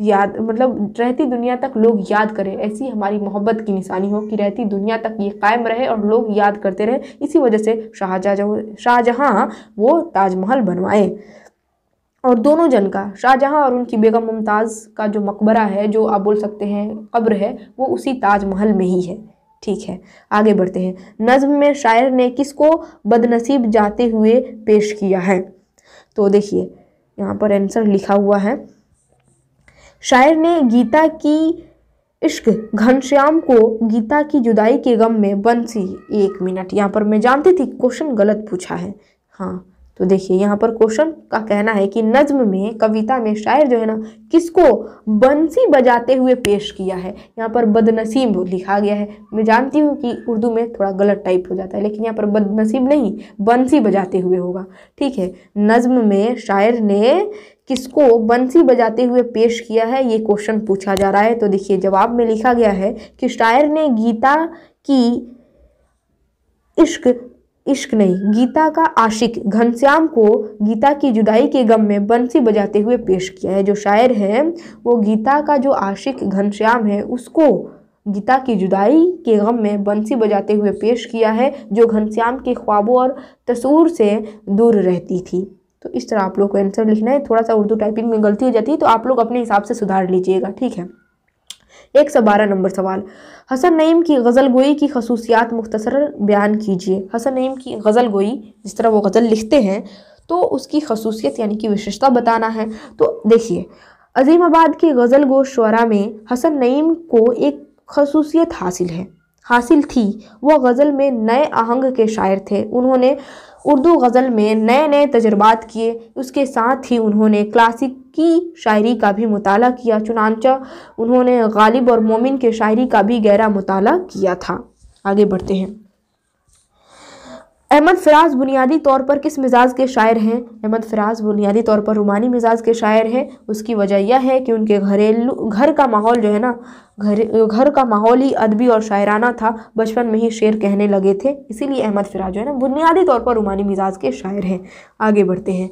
याद मतलब रहती दुनिया तक लोग याद करें ऐसी हमारी मोहब्बत की निशानी हो कि रहती दुनिया तक ये कायम रहे और लोग याद करते रहे इसी वजह से शाहजहाँ शाहजहाँ वो ताजमहल बनवाए और दोनों जन का शाहजहाँ और उनकी बेगम मुमताज़ का जो मकबरा है जो आप बोल सकते हैं कब्र है वो उसी ताजमहल में ही है ठीक है आगे बढ़ते हैं नज्म में शायर ने किसको बदनसीब जाते हुए पेश किया है तो देखिए यहाँ पर आंसर लिखा हुआ है शायर ने गीता की इश्क घनश्याम को गीता की जुदाई के गम में बंसी एक मिनट यहाँ पर मैं जानती थी क्वेश्चन गलत पूछा है हाँ तो देखिए यहाँ पर क्वेश्चन का कहना है कि नज्म में कविता में शायर जो है ना किसको बंसी बजाते हुए पेश किया है यहाँ पर बदनसीब लिखा गया है मैं जानती हूँ कि उर्दू में थोड़ा गलत टाइप हो जाता है लेकिन यहाँ पर बदनसीब नहीं बंसी बजाते हुए होगा ठीक है नज्म में शायर ने किसको बंसी बजाते हुए पेश किया है ये क्वेश्चन पूछा जा रहा है तो देखिए जवाब में लिखा गया है कि शायर ने गीता की इश्क इश्क नहीं गीता का आशिक घनश्याम को गीता की जुदाई के गम में बंसी बजाते हुए पेश किया है जो शायर है वो गीता का जो आशिक घनश्याम है उसको गीता की जुदाई के गम में बंसी बजाते हुए पेश किया है जो घनश्याम के ख्वाबों और तस्वूर से दूर रहती थी तो इस तरह आप लोग को आंसर लिखना है थोड़ा सा उर्दू टाइपिंग में गलती हो जाती है तो आप लोग अपने हिसाब से सुधार लीजिएगा ठीक है एक सौ बारह नंबर सवाल हसन नईम की गज़ल गोई की खसूसियात मुख्तर बयान कीजिए हसन नईम की गज़ल गोई जिस तरह वो गज़ल लिखते हैं तो उसकी खसूसियत यानी कि विशेषता बताना है तो देखिए अजीमाबाद की गज़ल गो शुरा में हसन नईम को एक खसूसियत हासिल है हासिल थी वो गज़ल में नए आहंग के शायर थे उन्होंने उर्दू गज़ल में नए नए तजर्बात किए उसके साथ ही उन्होंने क्लासिक की शायरी का भी मताल किया चुनानचा उन्होंने गालिब और मोमिन के शायरी का भी गहरा मताल किया था आगे बढ़ते हैं अहमद फराज बुनियादी तौर पर किस मिजाज के शायर हैं अहमद फराज बुनियादी तौर पर रूमानी मिजाज के शायर हैं उसकी वजह यह है कि उनके घरेलू घर का माहौल जो है ना घर घर का माहौल ही अदबी और शायराना था बचपन में ही शेर कहने लगे थे इसीलिए अहमद फराज जो है ना बुनियादी तौर पर रूमानी मिजाज के शायर हैं आगे बढ़ते हैं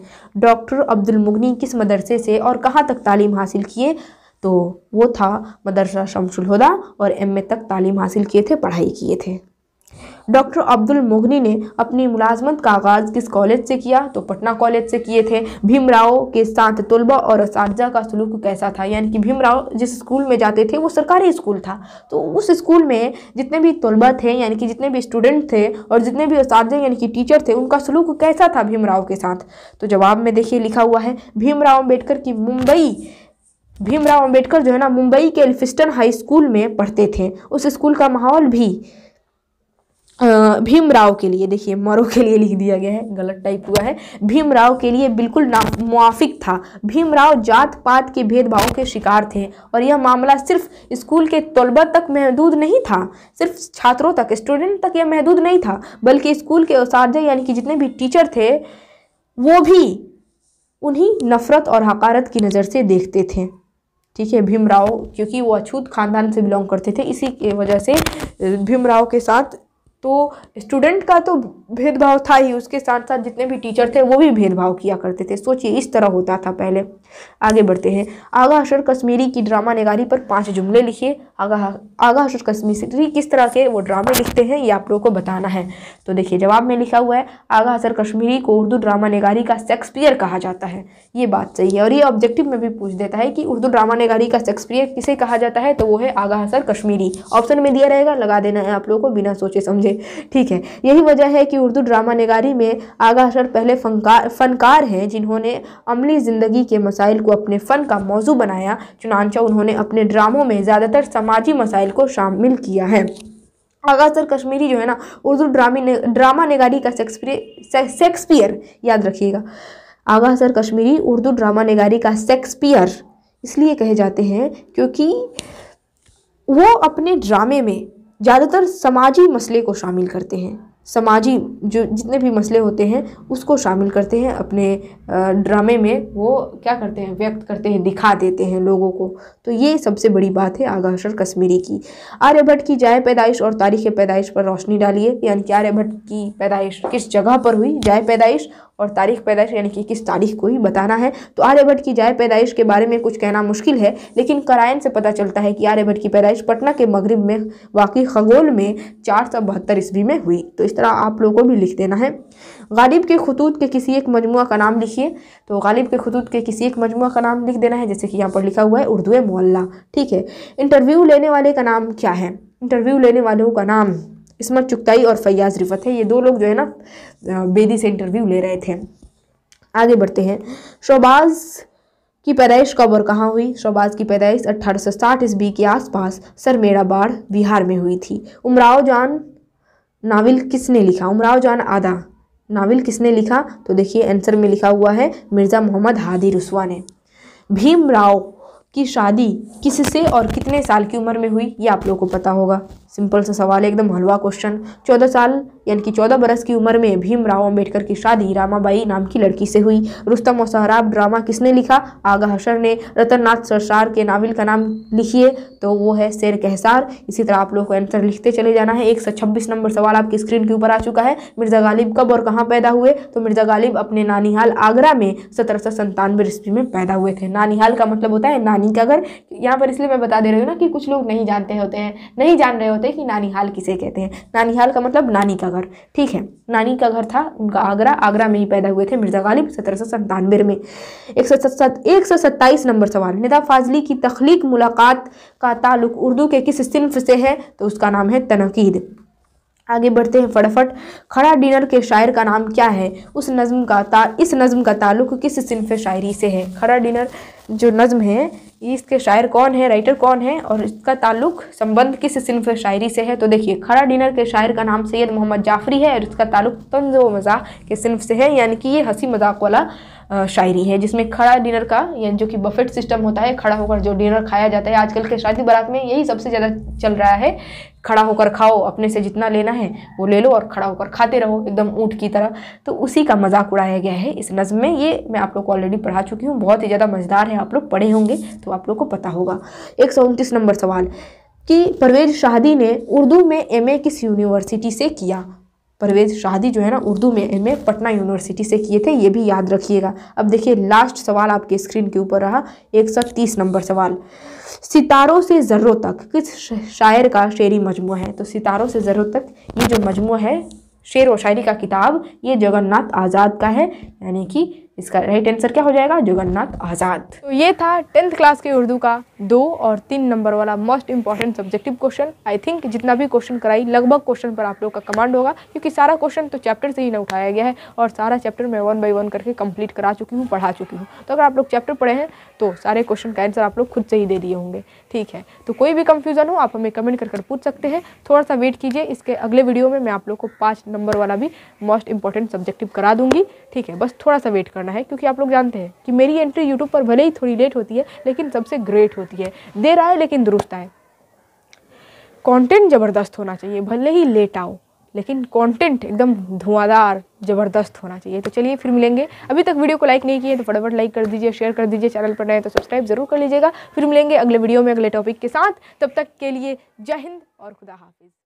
डॉक्टर अब्दुलमगनी किस मदरसे से और कहाँ तक तालीम हासिल किए तो वो था मदरसा शमसुल और एम ए तक तालीम हासिल किए थे पढ़ाई किए थे डॉक्टर अब्दुल मुगनी ने अपनी मुलाजमत का आगाज़ किस कॉलेज से किया तो पटना कॉलेज से किए थे भीमराव के साथ तलबा और इस का सलूक कैसा था यानी कि भीमराव जिस स्कूल में जाते थे वो सरकारी स्कूल था तो उस स्कूल में जितने भी तलबा थे यानी कि जितने भी स्टूडेंट थे और जितने भी उसजा यानी कि टीचर थे उनका सलूक कैसा था भीमराव के साथ तो जवाब में देखिए लिखा हुआ है भीमराव अम्बेडकर की मुंबई भीमराव अम्बेडकर जो है ना मुंबई के एल्फिस्टन हाई स्कूल में पढ़ते थे उस स्कूल का माहौल भी भीमराव के लिए देखिए मरो के लिए लिख दिया गया है गलत टाइप हुआ है भीमराव के लिए बिल्कुल ना मुआफिक था भीमराव जात पात के भेदभाव के शिकार थे और यह मामला सिर्फ स्कूल के तलबा तक महदूद नहीं था सिर्फ छात्रों तक स्टूडेंट तक यह महदूद नहीं था बल्कि स्कूल के उस यानी कि जितने भी टीचर थे वो भी उन्हीं नफ़रत और हकारत की नज़र से देखते थे ठीक है भीमराव क्योंकि वो अछूत खानदान से बिलोंग करते थे इसी के वजह से भीमराव के साथ तो स्टूडेंट का तो भेदभाव था ही उसके साथ साथ जितने भी टीचर थे वो भी भेदभाव किया करते थे सोचिए इस तरह होता था पहले आगे बढ़ते हैं आगा अशर कश्मीरी की ड्रामा निगारी पर पांच जुमले लिखिए आगा आगा अशर कश्मीरी किस तरह के वो ड्रामे लिखते हैं ये आप लोगों को बताना है तो देखिए जवाब में लिखा हुआ है आगा अशर कश्मीरी को उर्दू ड्रामा निगारी का शेक्सपियर कहा जाता है ये बात सही है और ये ऑब्जेक्टिव में भी पूछ देता है कि उर्दू ड्रामा निगारी का शेक्सपियर किसे कहा जाता है तो वो है आगा असर कश्मीरी ऑप्शन में दिया रहेगा लगा देना है आप लोगों को बिना सोचे समझे ठीक है यही वजह है कि उर्दू ड्रामा निगारी में आगा अशर पहले फनकार फनकार हैं जिन्होंने अमली ज़िंदगी के मस मसाइल को अपने फ़न का मौजू बनाया चुनानचा उन्होंने अपने ड्रामों में ज़्यादातर समाजी मसाइल को शामिल किया है आगा सर कश्मीरी जो है ना उर्दू ड्रामी ने, ड्रामा निगारी का शेक्सपियर शेक्सपियर याद रखिएगा आगा सर कश्मीरी उर्दू ड्रामा निगारी का शेक्सपियर इसलिए कहे जाते हैं क्योंकि वो अपने ड्रामे में ज़्यादातर समाजी मसले को शामिल करते हैं समाजी जो जितने भी मसले होते हैं उसको शामिल करते हैं अपने ड्रामे में वो क्या करते हैं व्यक्त करते हैं दिखा देते हैं लोगों को तो ये सबसे बड़ी बात है आगाशर कश्मीरी की आर्यभट्ट की जाय पैदाइश और तारीख़ पैदाइश पर रोशनी डालिए यानी कि आर्यभट्ट की पैदाइश किस जगह पर हुई जाय पैदाइश और तारीख पैदाइश यानी कि किस तारीख को ही बताना है तो आर्यभट्ट की जाय पैदाइश के बारे में कुछ कहना मुश्किल है लेकिन करायन से पता चलता है कि आर्यभट्ट की पैदाइश पटना के मगरब में वाकई खगोल में चार सौ बहत्तर ईस्वी में हुई तो इस तरह आप लोगों को भी लिख देना है गालिब के खतूत के किसी एक मजमू का नाम लिखिए तो गालिब के खतूत के किसी एक मजमू का नाम लिख देना है जैसे कि यहाँ पर लिखा हुआ है उर्दू मोल्ला ठीक है इंटरव्यू लेने वाले का नाम क्या है इंटरव्यू लेने वालों का नाम इसमत चुगताई और फैयाज रिफत है ये दो लोग जो है ना बेदी से इंटरव्यू ले रहे थे आगे बढ़ते हैं शोबाज़ की पैदाइश कब और कहाँ हुई शोबाज की पैदाइश अट्ठारह सौ साठ ईस्वी के आसपास सरमेड़ाबाड़ बिहार में हुई थी उमराव जान नावल किसने लिखा उमराव जान आदा नावल किसने लिखा तो देखिए आंसर में लिखा हुआ है मिर्ज़ा मोहम्मद हादी रसवा ने भीम राव की शादी किससे और कितने साल की उम्र में हुई ये आप लोगों को पता होगा सिंपल सा सवाल है एकदम हलवा क्वेश्चन चौदह साल यानी कि चौदह बरस की उम्र में भीमराव अंबेडकर की शादी रामाबाई नाम की लड़की से हुई रुस्तम और सहराब ड्रामा किसने लिखा आगा हसर ने रतननाथ सरसार के नावल का नाम लिखिए तो वो है शेर कहसार इसी तरह आप लोग को आंसर लिखते चले जाना है एक सौ छब्बीस नंबर सवाल आपकी स्क्रीन के ऊपर आ चुका है मिर्ज़ा गालिब कब और कहाँ पैदा हुए तो मिर्ज़ा गालिब अपने नानीहाल आगरा में सत्रह सौ संतानवे ईस्वी में पैदा हुए थे नानीहाल का मतलब होता है नानी का घर यहाँ पर इसलिए मैं बता दे रही हूँ ना कि कुछ लोग नहीं जानते होते हैं नहीं जान रहे होते होता है कि नानीहाल किसे कहते हैं नानीहाल का मतलब नानी का घर ठीक है नानी का घर था उनका आगरा आगरा में ही पैदा हुए थे मिर्जा गालिब सत्रह सौ संतानवे में एक सौ सत एक सौ सत्ताईस नंबर सवाल निदा फाजली की तख्लीक मुलाकात का ताल्लुक उर्दू के किस सिंफ से है तो उसका नाम है तनकीद आगे बढ़ते हैं फटाफट खड़ा डिनर के शायर का नाम क्या है उस नज्म का ता इस नज्म का ताल्लुक किस सिंफ शायरी से है खड़ा डिनर जो नज़म है इसके शायर कौन है राइटर कौन है और इसका ताल्लुक संबंध किस सिंफ शायरी से है तो देखिए खड़ा डिनर के शायर का नाम सैयद मोहम्मद जाफरी है और इसका ताल्लुक तंज व मजाक के सिंफ से है यानी कि ये हंसी मजाक वाला शायरी है जिसमें खड़ा डिनर का या जो कि बफेट सिस्टम होता है खड़ा होकर जो डिनर खाया जाता है आजकल के शादी बारात में यही सबसे ज़्यादा चल रहा है खड़ा होकर खाओ अपने से जितना लेना है वो ले लो और खड़ा होकर खाते रहो एकदम ऊँट की तरह तो उसी का मजाक उड़ाया गया है इस नज़म में ये मैं आप लोग को ऑलरेडी पढ़ा चुकी हूँ बहुत ही ज़्यादा मज़ेदार है आप लोग पढ़े होंगे तो आप लोग को पता होगा एक नंबर सवाल कि परवेज शाहदी ने उर्दू में एमए किस यूनिवर्सिटी से किया परवेज़ शादी जो है ना उर्दू में एम पटना यूनिवर्सिटी से किए थे ये भी याद रखिएगा अब देखिए लास्ट सवाल आपके स्क्रीन के ऊपर रहा एक सौ तीस नंबर सवाल सितारों से ज़र्रों तक किस शायर का शेरी मजमू है तो सितारों से ज़र्रों तक ये जो मजमू है शेर व शायरी का किताब ये जगन्नाथ आज़ाद का है यानी कि इसका राइट आंसर क्या हो जाएगा जगन्नाथ आज़ाद तो ये था टेंथ क्लास के उर्दू का दो और तीन नंबर वाला most important subjective question I think जितना भी क्वेश्चन कराई लगभग क्वेश्चन पर आप लोग का कमांड होगा क्योंकि सारा क्वेश्चन तो चैप्टर से ही ना उठाया गया है और सारा चैप्टर मैं वन बाई वन करके कंप्लीट करा चुकी हूँ पढ़ा चुकी हूँ तो अगर आप लोग चैप्टर पढ़े हैं तो सारे क्वेश्चन का आंसर आप लोग खुद से ही दे दिए होंगे ठीक है तो कोई भी कंफ्यूजन हो आप हमें कमेंट कर पूछ सकते हैं थोड़ा सा वेट कीजिए इसके अगले वीडियो में मैं आप लोग को पाँच नंबर वाला भी मोस्ट इंपॉर्टेंट सब्जेक्टिव करा दूंगी ठीक है बस थोड़ा सा वेट करना जाना है क्योंकि आप लोग जानते हैं कि मेरी एंट्री यूट्यूब पर भले ही थोड़ी लेट होती है लेकिन सबसे ग्रेट होती है देर आए लेकिन दुरुस्त आए कॉन्टेंट ज़बरदस्त होना चाहिए भले ही लेट आओ लेकिन कंटेंट एकदम धुआंधार ज़बरदस्त होना चाहिए तो चलिए फिर मिलेंगे अभी तक वीडियो को लाइक नहीं किए तो फटाफट लाइक कर दीजिए शेयर कर दीजिए चैनल पर नए तो सब्सक्राइब ज़रूर कर लीजिएगा फिर मिलेंगे अगले वीडियो में अगले टॉपिक के साथ तब तक के लिए जय हिंद और खुदा हाफिज़